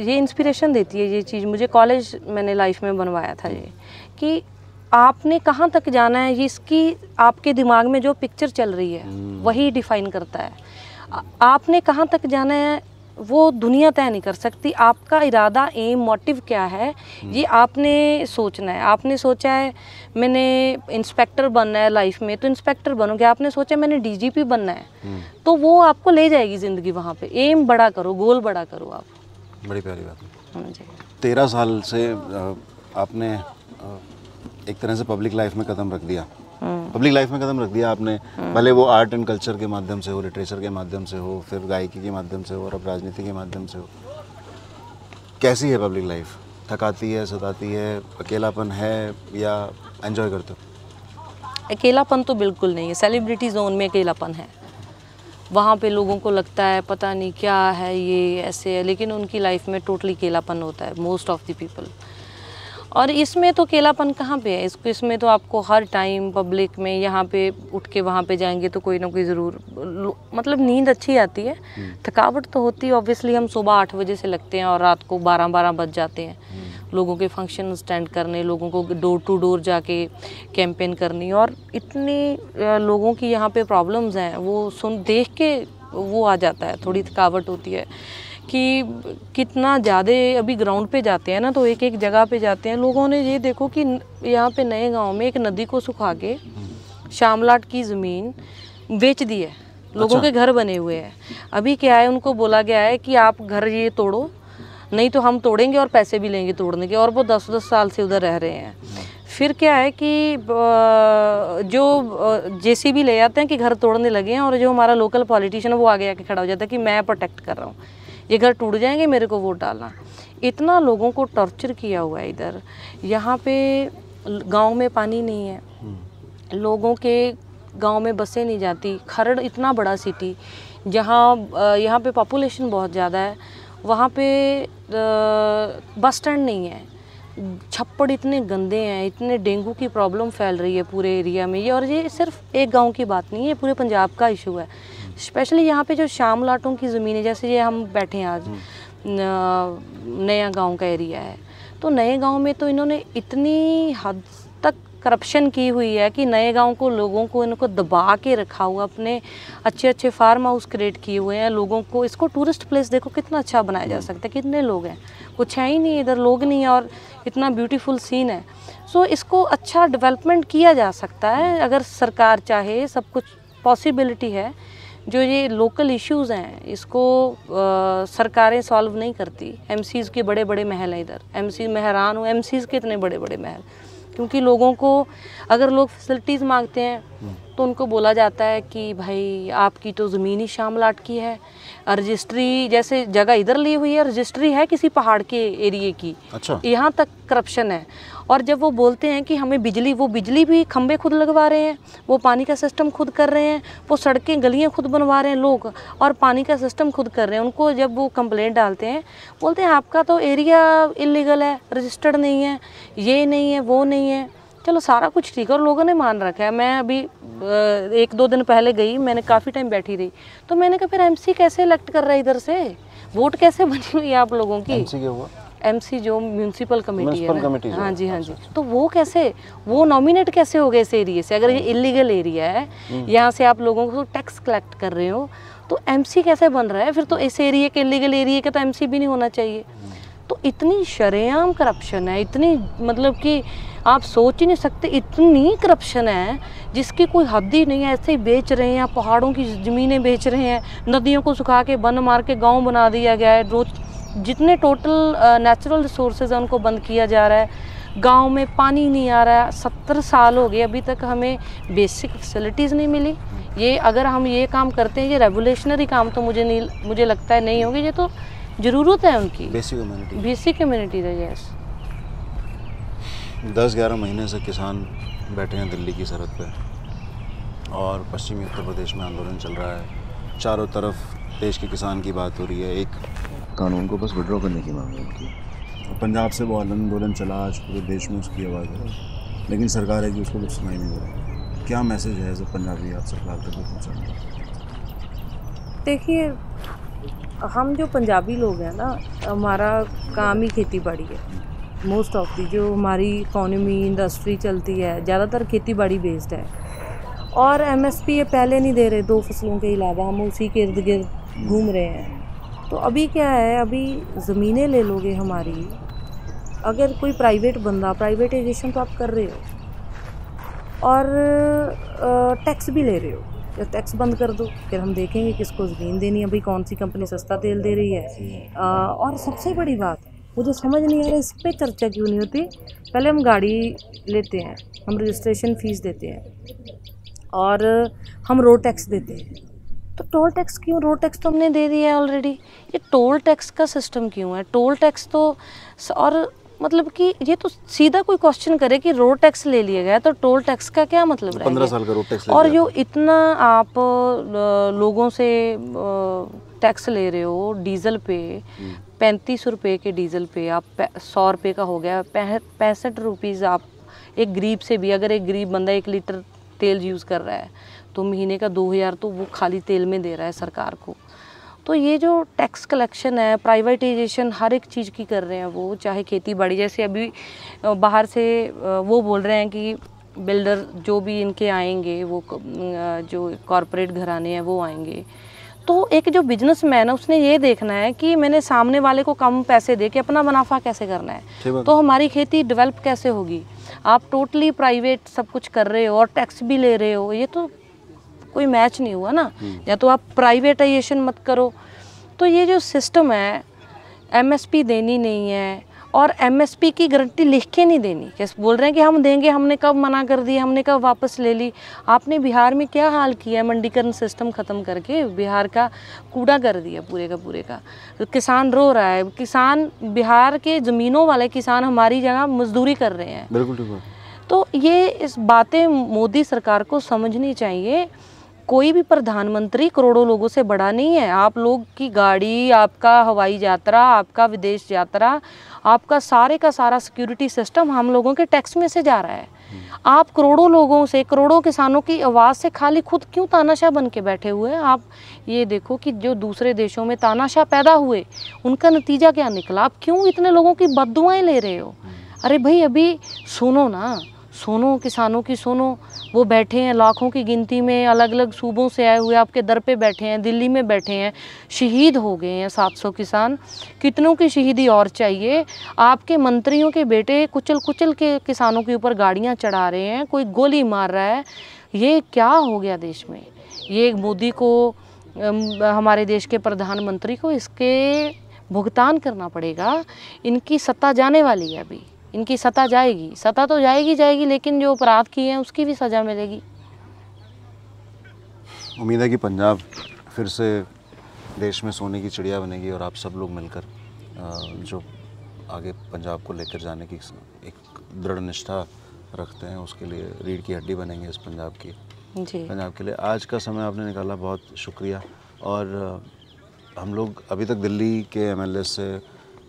ये इंस्पिरेशन देती है ये चीज़ मुझे कॉलेज मैंने लाइफ में बनवाया था ये कि आपने कहाँ तक जाना है इसकी आपके दिमाग में जो पिक्चर चल रही है हम्म। वही डिफाइन करता है आपने कहाँ तक जाना है वो दुनिया तय नहीं कर सकती आपका इरादा एम मोटिव क्या है हम्म। ये आपने सोचना है आपने सोचा है मैंने इंस्पेक्टर बनना है लाइफ में तो इंस्पेक्टर बनोगे आपने सोचा मैंने डीजीपी बनना है हम्म। तो वो आपको ले जाएगी ज़िंदगी वहाँ पे एम बड़ा करो गोल बड़ा करो आप बड़ी प्यारी बात हाँ तेरह साल से आपने एक तरह से पब्लिक लाइफ में कदम रख दिया पब्लिक लाइफ में कदम रख दिया आपने भले वो आर्ट एंड कल्चर के माध्यम से हो लिटरेचर के माध्यम से हो फिर गायकी के माध्यम से हो और अब राजनीति के माध्यम से हो कैसी है पब्लिक लाइफ थकाती है सताती है अकेलापन है या एंजॉय करते हो अकेलापन तो बिल्कुल नहीं है सेलिब्रिटी जोन में अकेलापन है वहाँ पे लोगों को लगता है पता नहीं क्या है ये ऐसे है लेकिन उनकी लाइफ में टोटली अकेलापन होता है मोस्ट ऑफ द पीपल और इसमें तो केलापन कहाँ पे है इसको इसमें तो आपको हर टाइम पब्लिक में यहाँ पे उठ के वहाँ पे जाएंगे तो कोई ना कोई ज़रूर मतलब नींद अच्छी आती है हम्म। थकावट तो होती है ऑब्वियसली हम सुबह आठ बजे से लगते हैं और रात को बारह बारह बज जाते हैं हम्म। लोगों के फंक्शन अटेंड करने लोगों को डोर टू डोर जाके कैंपेन करनी और इतनी लोगों की यहाँ पे प्रॉब्लम्स हैं वो सुन देख के वो आ जाता है थोड़ी थकावट होती है कि कितना ज़्यादा अभी ग्राउंड पे जाते हैं ना तो एक एक जगह पे जाते हैं लोगों ने ये देखो कि यहाँ पे नए गांव में एक नदी को सुखा के शामलाट की ज़मीन बेच दी है लोगों अच्छा। के घर बने हुए हैं अभी क्या है उनको बोला गया है कि आप घर ये तोड़ो नहीं तो हम तोड़ेंगे और पैसे भी लेंगे तोड़ने के और वो दस दस साल से उधर रह रहे हैं हाँ। फिर क्या है कि जो जेसीबी ले जाते हैं कि घर तोड़ने लगे हैं और जो हमारा लोकल पॉलिटिशियन है वो आगे आके खड़ा हो जाता है कि मैं प्रोटेक्ट कर रहा हूँ ये घर टूट जाएंगे मेरे को वोट डालना इतना लोगों को टॉर्चर किया हुआ है इधर यहाँ पे गांव में पानी नहीं है लोगों के गांव में बसें नहीं जाती खरड़ इतना बड़ा सिटी जहाँ यहाँ पे पॉपुलेशन बहुत ज़्यादा है वहाँ पे बस स्टैंड नहीं है छप्पड़ इतने गंदे हैं इतने डेंगू की प्रॉब्लम फैल रही है पूरे एरिया में ये और ये सिर्फ एक गांव की बात नहीं है पूरे पंजाब का इशू है स्पेशली यहाँ पे जो शाम लाटों की ज़मीन है जैसे ये हम बैठे हैं आज हम्म। नया गांव का एरिया है तो नए गांव में तो इन्होंने इतनी हद तक करप्शन की हुई है कि नए गांव को लोगों को इनको दबा के रखा हुआ अपने अच्छे अच्छे फार्म हाउस क्रिएट किए हुए हैं लोगों को इसको टूरिस्ट प्लेस देखो कितना अच्छा बनाया जा सकता है कितने लोग हैं कुछ है ही नहीं इधर लोग नहीं है और इतना ब्यूटीफुल सीन है सो इसको अच्छा डेवलपमेंट किया जा सकता है अगर सरकार चाहे सब कुछ पॉसिबिलिटी है जो ये लोकल इश्यूज़ हैं इसको आ, सरकारें सॉल्व नहीं करती एम के बड़े बड़े महल हैं इधर एम सी मेहरान हो हूँ एम के इतने बड़े बड़े महल क्योंकि लोगों को अगर लोग फैसिलिटीज़ मांगते हैं हम्म। तो उनको बोला जाता है कि भाई आपकी तो ज़मीन ही शाम लाट की है रजिस्ट्री जैसे जगह इधर ली हुई है रजिस्ट्री है किसी पहाड़ के एरिए की अच्छा यहाँ तक करप्शन है और जब वो बोलते हैं कि हमें बिजली वो बिजली भी खंबे खुद लगवा रहे हैं वो पानी का सिस्टम खुद कर रहे हैं वो सड़कें गलियाँ खुद बनवा रहे हैं लोग और पानी का सिस्टम खुद कर रहे हैं उनको जब वो कंप्लेंट डालते हैं बोलते हैं आपका तो एरिया इलीगल है रजिस्टर्ड नहीं है ये नहीं है वो नहीं है चलो सारा कुछ ठीक है और लोगों ने मान रखा है मैं अभी एक दो दिन पहले गई मैंने काफ़ी टाइम बैठी रही तो मैंने कहा फिर एमसी कैसे इलेक्ट कर रहा है इधर से वोट कैसे बनी हुई है आप लोगों की एमसी जो म्यूनसिपल कमेटी है कमेटी हाँ, हाँ, हाँ जी हाँ जी तो वो कैसे वो नॉमिनेट कैसे हो गए इस एरिए से अगर ये इलीगल हम्म। एरिया है हम्म। यहाँ से आप लोगों को टैक्स कलेक्ट कर रहे हो तो एमसी कैसे बन रहा है फिर तो इस एरिए के इलीगल एरिए का तो एम भी नहीं होना चाहिए हम्म। तो इतनी शरेआम करप्शन है इतनी मतलब कि आप सोच ही नहीं सकते इतनी करप्शन है जिसकी कोई हद ही नहीं है ऐसे ही बेच रहे हैं पहाड़ों की ज़मीनें बेच रहे हैं नदियों को सुखा के बन मार के गांव बना दिया गया है रोज जितने टोटल नेचुरल रिसोर्सेज हैं उनको बंद किया जा रहा है गांव में पानी नहीं आ रहा है सत्तर साल हो गए अभी तक हमें बेसिक फैसिलिटीज़ नहीं मिली ये अगर हम ये काम करते हैं ये रेवोल्यूशनरी काम तो मुझे नहीं मुझे लगता है नहीं होगी ये तो ज़रूरत है उनकी बेसिक बेसिक कम्युनिटी है यस दस ग्यारह महीने से किसान बैठे हैं दिल्ली की सरहद पर और पश्चिमी उत्तर प्रदेश में आंदोलन चल रहा है चारों तरफ देश के किसान की बात हो रही है एक कानून को बस विड्रॉ करने की मांग है उनकी पंजाब से वो आंदोलन चला आज पूरे देश में उसकी आवाज़ है लेकिन सरकार है कि उसको कुछ सुनाई नहीं दे रहा क्या मैसेज है जो पंजाबी आप सरकार तक पहुँचाना देखिए हम जो पंजाबी लोग हैं ना हमारा काम ही खेती बाड़ी है मोस्ट ऑफ दी जो हमारी इकोनॉमी इंडस्ट्री चलती है ज़्यादातर खेती बाड़ी बेस्ड है और एमएसपी ये पहले नहीं दे रहे दो फसलों के अलावा हम उसी के इर्द गिर्द घूम रहे हैं तो अभी क्या है अभी ज़मीनें ले लोगे हमारी अगर कोई प्राइवेट बंदा प्राइवेटाइजेशन तो आप कर रहे हो और टैक्स भी ले रहे हो या टैक्स बंद कर दो फिर हम देखेंगे किसको ज़मीन देनी है भाई कौन सी कंपनी सस्ता तेल दे रही है आ, और सबसे बड़ी बात मुझे समझ नहीं आ रहा इस पर चर्चा क्यों नहीं होती पहले हम गाड़ी लेते हैं हम रजिस्ट्रेशन फ़ीस देते हैं और हम रोड टैक्स देते हैं तो टोल टैक्स क्यों रोड टैक्स तो हमने दे दिया है ऑलरेडी ये टोल टैक्स का सिस्टम क्यों है टोल टैक्स तो और मतलब कि ये तो सीधा कोई क्वेश्चन करे कि रोड टैक्स ले लिया गया तो टोल टैक्स का क्या मतलब है पंद्रह साल का रोड टैक्स और जो इतना आप लोगों से टैक्स ले रहे हो डीजल पे हम्म। पैंतीस रुपये के डीजल पे आप सौ रुपये का हो गया पैंसठ रुपीज़ आप एक गरीब से भी अगर एक गरीब बंदा एक लीटर तेल यूज़ कर रहा है तो महीने का दो हज़ार तो वो खाली तेल में दे रहा है सरकार को तो ये जो टैक्स कलेक्शन है प्राइवेटाइजेशन हर एक चीज़ की कर रहे हैं वो चाहे खेती बाड़ी जैसे अभी बाहर से वो बोल रहे हैं कि बिल्डर जो भी इनके आएंगे वो जो कॉरपोरेट घराने हैं वो आएंगे तो एक जो बिजनेस मैन है उसने ये देखना है कि मैंने सामने वाले को कम पैसे दे के अपना मुनाफा कैसे करना है तो हमारी खेती डेवलप कैसे होगी आप टोटली प्राइवेट सब कुछ कर रहे हो और टैक्स भी ले रहे हो ये तो कोई मैच नहीं हुआ ना हम्म। या तो आप प्राइवेटाइजेशन मत करो तो ये जो सिस्टम है एमएसपी देनी नहीं है और एमएसपी की गारंटी लिख के नहीं देनी कैसे बोल रहे हैं कि हम देंगे हमने कब मना कर दी हमने कब वापस ले ली आपने बिहार में क्या हाल किया है मंडीकरण सिस्टम ख़त्म करके बिहार का कूड़ा कर दिया पूरे का पूरे का किसान रो रहा है किसान बिहार के ज़मीनों वाले किसान हमारी जगह मजदूरी कर रहे हैं बिल्कुल तो ये इस बातें मोदी सरकार को समझनी चाहिए कोई भी प्रधानमंत्री करोड़ों लोगों से बड़ा नहीं है आप लोग की गाड़ी आपका हवाई यात्रा आपका विदेश यात्रा आपका सारे का सारा सिक्योरिटी सिस्टम हम लोगों के टैक्स में से जा रहा है हम्म। आप करोड़ों लोगों से करोड़ों किसानों की आवाज़ से खाली खुद क्यों तानाशाह बन के बैठे हुए हैं आप ये देखो कि जो दूसरे देशों में तानाशाह पैदा हुए उनका नतीजा क्या निकला आप क्यों इतने लोगों की बदुआएँ ले रहे हो हम्म। अरे भाई अभी सुनो ना सुनो किसानों की सुनो वो बैठे हैं लाखों की गिनती में अलग अलग सूबों से आए हुए आपके दर पे बैठे हैं दिल्ली में बैठे हैं शहीद हो गए हैं 700 किसान कितनों की शहीदी और चाहिए आपके मंत्रियों के बेटे कुचल कुचल के किसानों के ऊपर गाड़ियाँ चढ़ा रहे हैं कोई गोली मार रहा है ये क्या हो गया देश में ये मोदी को हमारे देश के प्रधानमंत्री को इसके भुगतान करना पड़ेगा इनकी सत्ता जाने वाली है अभी इनकी सता जाएगी सता तो जाएगी जाएगी लेकिन जो अपराध किए हैं उसकी भी सज़ा मिलेगी उम्मीद है कि पंजाब फिर से देश में सोने की चिड़िया बनेगी और आप सब लोग मिलकर जो आगे पंजाब को लेकर जाने की एक दृढ़ निष्ठा रखते हैं उसके लिए रीढ़ की हड्डी बनेंगे इस पंजाब की जी पंजाब के लिए आज का समय आपने निकाला बहुत शुक्रिया और हम लोग अभी तक दिल्ली के एम से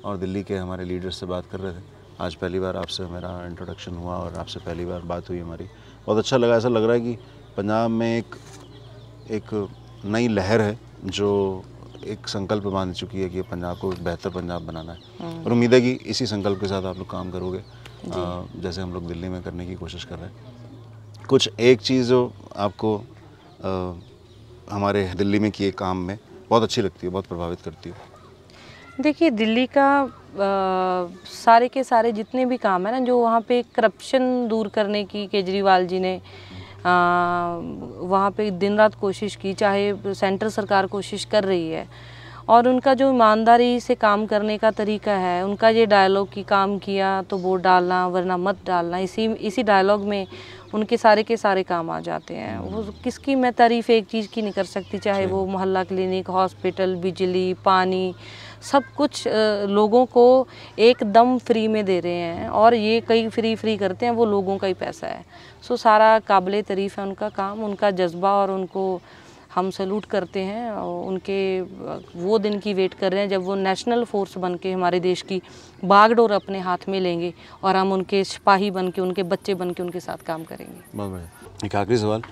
और दिल्ली के हमारे लीडर से बात कर रहे थे आज पहली बार आपसे मेरा इंट्रोडक्शन हुआ और आपसे पहली बार बात हुई हमारी बहुत अच्छा लगा ऐसा लग रहा है कि पंजाब में एक एक नई लहर है जो एक संकल्प बांध चुकी है कि पंजाब को बेहतर पंजाब बनाना है हम्म। और उम्मीद है कि इसी संकल्प के साथ आप लोग काम करोगे आ, जैसे हम लोग दिल्ली में करने की कोशिश कर रहे हैं कुछ एक चीज़ जो आपको आ, हमारे दिल्ली में किए काम में बहुत अच्छी लगती है बहुत प्रभावित करती है देखिए दिल्ली का सारे के सारे जितने भी काम है ना जो वहाँ पे करप्शन दूर करने की केजरीवाल जी ने वहाँ पे दिन रात कोशिश की चाहे सेंटर सरकार कोशिश कर रही है और उनका जो ईमानदारी से काम करने का तरीका है उनका ये डायलॉग कि काम किया तो वोट डालना वरना मत डालना इसी इसी डायलॉग में उनके सारे के सारे काम आ जाते हैं वो किसकी मैं तारीफ़ एक चीज़ की नहीं कर सकती चाहे वो मोहल्ला क्लिनिक हॉस्पिटल बिजली पानी सब कुछ लोगों को एकदम फ्री में दे रहे हैं और ये कई फ्री फ्री करते हैं वो लोगों का ही पैसा है सो सारा काबिल तरीफ़ है उनका काम उनका जज्बा और उनको हम सल्यूट करते हैं और उनके वो दिन की वेट कर रहे हैं जब वो नेशनल फोर्स बन के हमारे देश की बागडोर अपने हाथ में लेंगे और हम उनके सिपाही बन के उनके बच्चे बन के उनके साथ काम करेंगे एक आखिरी सवाल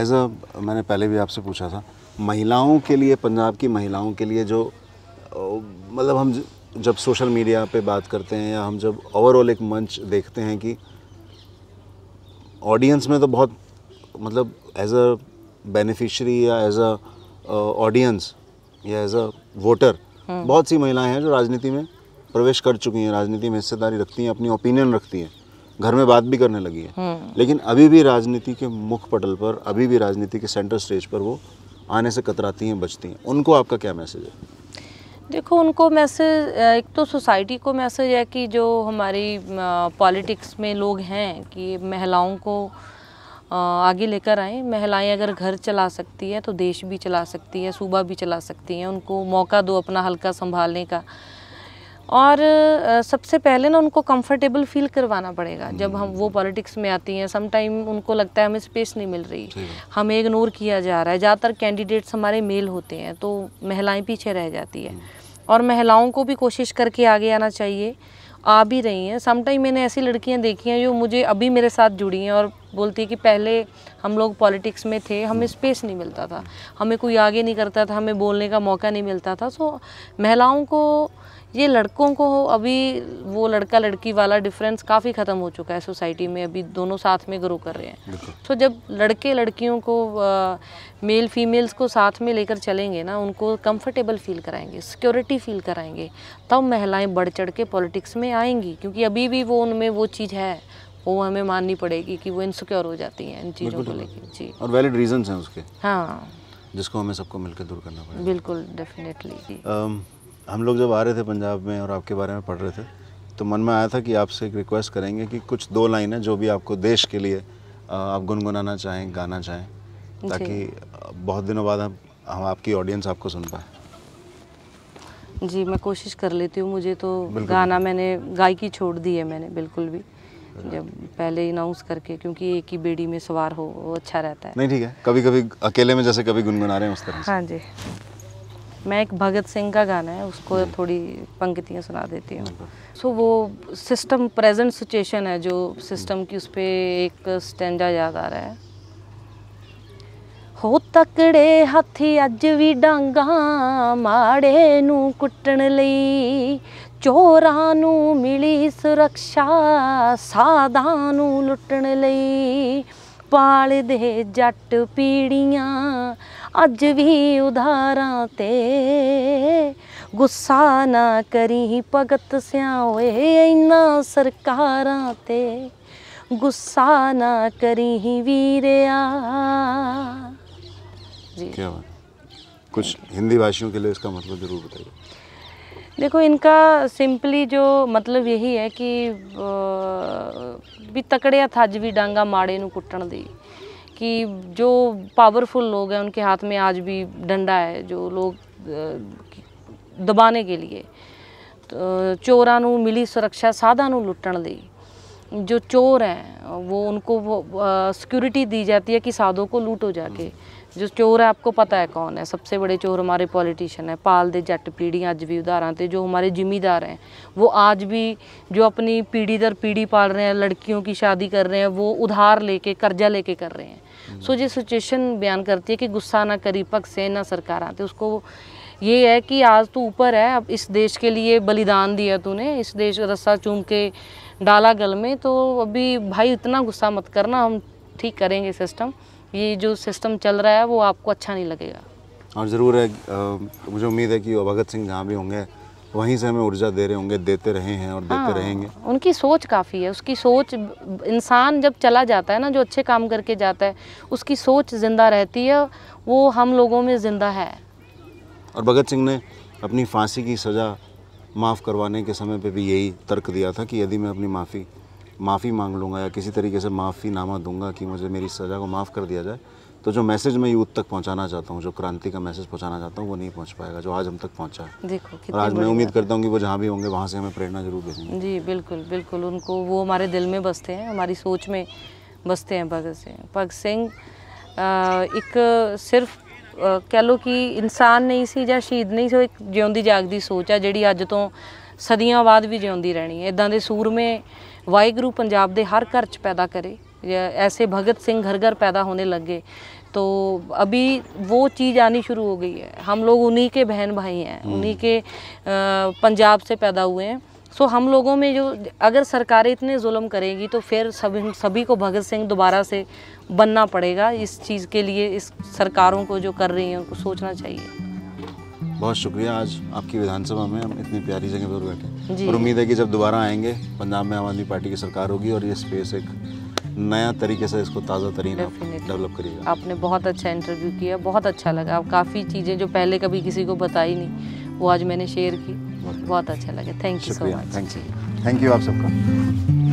एज अ मैंने पहले भी आपसे पूछा था महिलाओं के लिए पंजाब की महिलाओं के लिए जो मतलब हम जब सोशल मीडिया पे बात करते हैं या हम जब ओवरऑल एक मंच देखते हैं कि ऑडियंस में तो बहुत मतलब एज अ बेनिफिशरी या एज अ ऑडियंस या एज अ वोटर बहुत सी महिलाएं हैं जो राजनीति में प्रवेश कर चुकी हैं राजनीति में हिस्सेदारी रखती हैं अपनी ओपिनियन रखती हैं घर में बात भी करने लगी है हम्म। लेकिन अभी भी राजनीति के मुख पटल पर अभी भी राजनीति के सेंटर स्टेज पर वो आने से कतराती हैं बचती हैं उनको आपका क्या मैसेज है देखो उनको मैसेज एक तो सोसाइटी को मैसेज है कि जो हमारी पॉलिटिक्स में लोग हैं कि महिलाओं को आगे लेकर आए महिलाएं अगर घर चला सकती हैं तो देश भी चला सकती हैं सूबा भी चला सकती हैं उनको मौका दो अपना हल्का संभालने का और सबसे पहले ना उनको कंफर्टेबल फील करवाना पड़ेगा जब हम हम्म। वो पॉलिटिक्स में आती हैं समटाइम उनको लगता है हमें स्पेस नहीं मिल रही हमें इग्नोर किया जा रहा है ज़्यादातर कैंडिडेट्स हमारे मेल होते हैं तो महिलाएं पीछे रह जाती हैं हम्म। और महिलाओं को भी कोशिश करके आगे आना चाहिए आ भी रही हैं समटाइम मैंने ऐसी लड़कियां देखी हैं जो मुझे अभी मेरे साथ जुड़ी हैं और बोलती है कि पहले हम लोग पॉलिटिक्स में थे हमें स्पेस हम्म। नहीं मिलता था हमें कोई आगे नहीं करता था हमें बोलने का मौका नहीं मिलता था सो महिलाओं को ये लड़कों को अभी वो लड़का लड़की वाला डिफरेंस काफ़ी ख़त्म हो चुका है सोसाइटी में अभी दोनों साथ में ग्रो कर रहे हैं तो so, जब लड़के लड़कियों को आ, मेल फीमेल्स को साथ में लेकर चलेंगे ना उनको कंफर्टेबल फील कराएंगे सिक्योरिटी फील कराएंगे तब तो महिलाएं बढ़ चढ़ के पॉलिटिक्स में आएंगी क्योंकि अभी भी वो उनमें वो चीज़ है वो हमें माननी पड़ेगी कि वो इनसिक्योर हो जाती हैं इन चीज़ों को लेकर जी और वैलिड रीजन हैं उसके हाँ जिसको हमें सबको मिलकर दूर करना पड़ेगा बिल्कुल डेफिनेटली हम लोग जब आ रहे थे पंजाब में और आपके बारे में पढ़ रहे थे तो मन में आया था कि आपसे एक रिक्वेस्ट करेंगे कि कुछ दो लाइन है जो भी आपको देश के लिए आप गुनगुनाना चाहें गाना चाहें ताकि बहुत दिनों बाद हम हम आपकी ऑडियंस आपको सुन पाए जी मैं कोशिश कर लेती हूँ मुझे तो गाना मैंने गायकी छोड़ दी है मैंने बिल्कुल भी जब पहले अनाउंस करके क्योंकि एक ही बेड़ी में सवार हो वो अच्छा रहता है नहीं ठीक है कभी कभी अकेले में जैसे कभी गुनगुना रहे हैं उस तरह हाँ जी मैं एक भगत सिंह का गाना है उसको हम्म। थोड़ी पंक्तियाँ सुना देती हूँ सो अच्छा। so, वो सिस्टम प्रेजेंट सिचुएशन है जो सिस्टम हम्म। की उस पर एक स्टेंजा याद आ रहा है हो तकड़े हाथी अज भी ਡਾਂਗਾ माड़े ਨੂੰ ਕੁੱਟਣ ਲਈ ਚੋਰਾਂ ਨੂੰ ਮਿਲੀ ਸੁਰੱਖਿਆ ਸਾਧਾਂ ਨੂੰ ਲੁੱਟਣ ਲਈ ਪਾਲਦੇ ਜੱਟ अज भी उधारा ते गुस्सा ना करी ਭਗਤ ਸਿਆ ਓਏ ਇਨਾ ਸਰਕਾਰਾਂ ਤੇ ਗੁੱਸਾ ਨਾ ਕਰੀ ਵੀਰਿਆ क्या बात कुछ हिंदी भाषियों के लिए इसका मतलब ज़रूर बताइए देखो इनका सिंपली जो मतलब यही है कि भी तकड़िया था भी डांगा माड़े नु ਕੁੱਟਣ ਦੀ कि जो पावरफुल लोग हैं उनके हाथ में आज भी डंडा है जो लोग दबाने के लिए ਚੋਰਾਂ तो ਨੂੰ मिली सुरक्षा साधा ਨੂੰ ਲੁੱਟਣ ਲਈ जो चोर हैं वो उनको वो सिक्योरिटी दी जाती है कि साधों को लूटो जाके जो चोर है आपको पता है कौन है सबसे बड़े चोर हमारे पॉलिटिशियन है पाल दे जट पीढ़ी आज भी उदाहरण थे जो हमारे जिम्मेदार हैं वो आज भी जो अपनी पीढ़ी दर पीढ़ी पाल रहे हैं लड़कियों की शादी कर रहे हैं वो उधार लेके कर्जा लेके कर रहे हैं सो ये सिचुएशन बयान करती है कि गुस्सा ना करी पक से ना सरकार आते उसको ये है कि आज तो ऊपर है अब इस देश के लिए बलिदान दिया तूने इस देश रस्सा चूम के डाला गल में तो अभी भाई इतना गुस्सा मत करना हम ठीक करेंगे सिस्टम ये जो सिस्टम चल रहा है वो आपको अच्छा नहीं लगेगा और ज़रूर है मुझे उम्मीद है कि भगत सिंह जहाँ भी होंगे वहीं से हमें ऊर्जा दे रहे होंगे देते रहे हैं और देते हाँ, रहेंगे उनकी सोच काफ़ी है उसकी सोच इंसान जब चला जाता है ना जो अच्छे काम करके जाता है उसकी सोच ज़िंदा रहती है वो हम लोगों में ज़िंदा है और भगत सिंह ने अपनी फांसी की सज़ा माफ़ करवाने के समय पे भी यही तर्क दिया था कि यदि मैं अपनी माफ़ी माफ़ी मांग लूँगा या किसी तरीके से माफ़ी नामा दूंगा कि मुझे मेरी सज़ा को माफ़ कर दिया जाए तो जो मैसेज मैं यूथ तक पहुंचाना चाहता हूँ जो क्रांति का मैसेज पहुंचाना चाहता हूँ वो नहीं पहुंच पाएगा जो आज हम तक पहुंचा है देखो और आज मैं उम्मीद करता हूँ कि वो जहाँ भी होंगे वहाँ से हमें प्रेरणा जरूर देंगे जी बिल्कुल बिल्कुल उनको वो हमारे दिल में बसते हैं हमारी सोच में बसते हैं भगत सिंह भगत सिंह एक सिर्फ कह लो कि इंसान नहीं ਸੀ ਜਾਂ ਸ਼ਹੀਦ ਨਹੀਂ ਸੀ ਉਹ ਇੱਕ ਜਿਉਂਦੀ ਜਾਗਦੀ ਸੋਚ ਆ ਜਿਹੜੀ ਅੱਜ ਤੋਂ ਸਦੀਆਂ ਬਾਅਦ ਵੀ ਜਿਉਂਦੀ ਰਹਿਣੀ ਹੈ ਇਦਾਂ ਦੇ ਸੂਰਮੇ ਵਾਹਿਗੁਰੂ ਪੰਜਾਬ ਦੇ ਹਰ ਘਰ 'ਚ ऐसे भगत सिंह घर घर पैदा होने लग गए तो अभी वो चीज़ आनी शुरू हो गई है हम लोग उन्हीं के बहन भाई हैं हम्म। उन्हीं के पंजाब से पैदा हुए हैं सो हम लोगों में जो अगर सरकारें इतने जुल्म करेंगी तो फिर सभी सभी को भगत सिंह दोबारा से बनना पड़ेगा इस चीज़ के लिए इस सरकारों को जो कर रही हैं उनको सोचना चाहिए बहुत शुक्रिया आज आपकी विधानसभा में हम इतनी प्यारी जगह पर बैठे और उम्मीद है कि जब दोबारा आएंगे पंजाब में आम आदमी पार्टी की सरकार होगी और ये स्पेस एक नया तरीके से इसको ताज़ा तरीन डेवलप करिएगा आपने बहुत अच्छा इंटरव्यू किया बहुत अच्छा लगा आप काफ़ी चीज़ें जो पहले कभी किसी को बताई नहीं वो आज मैंने शेयर की बहुत अच्छा लगा thank you so much thank you आप सबका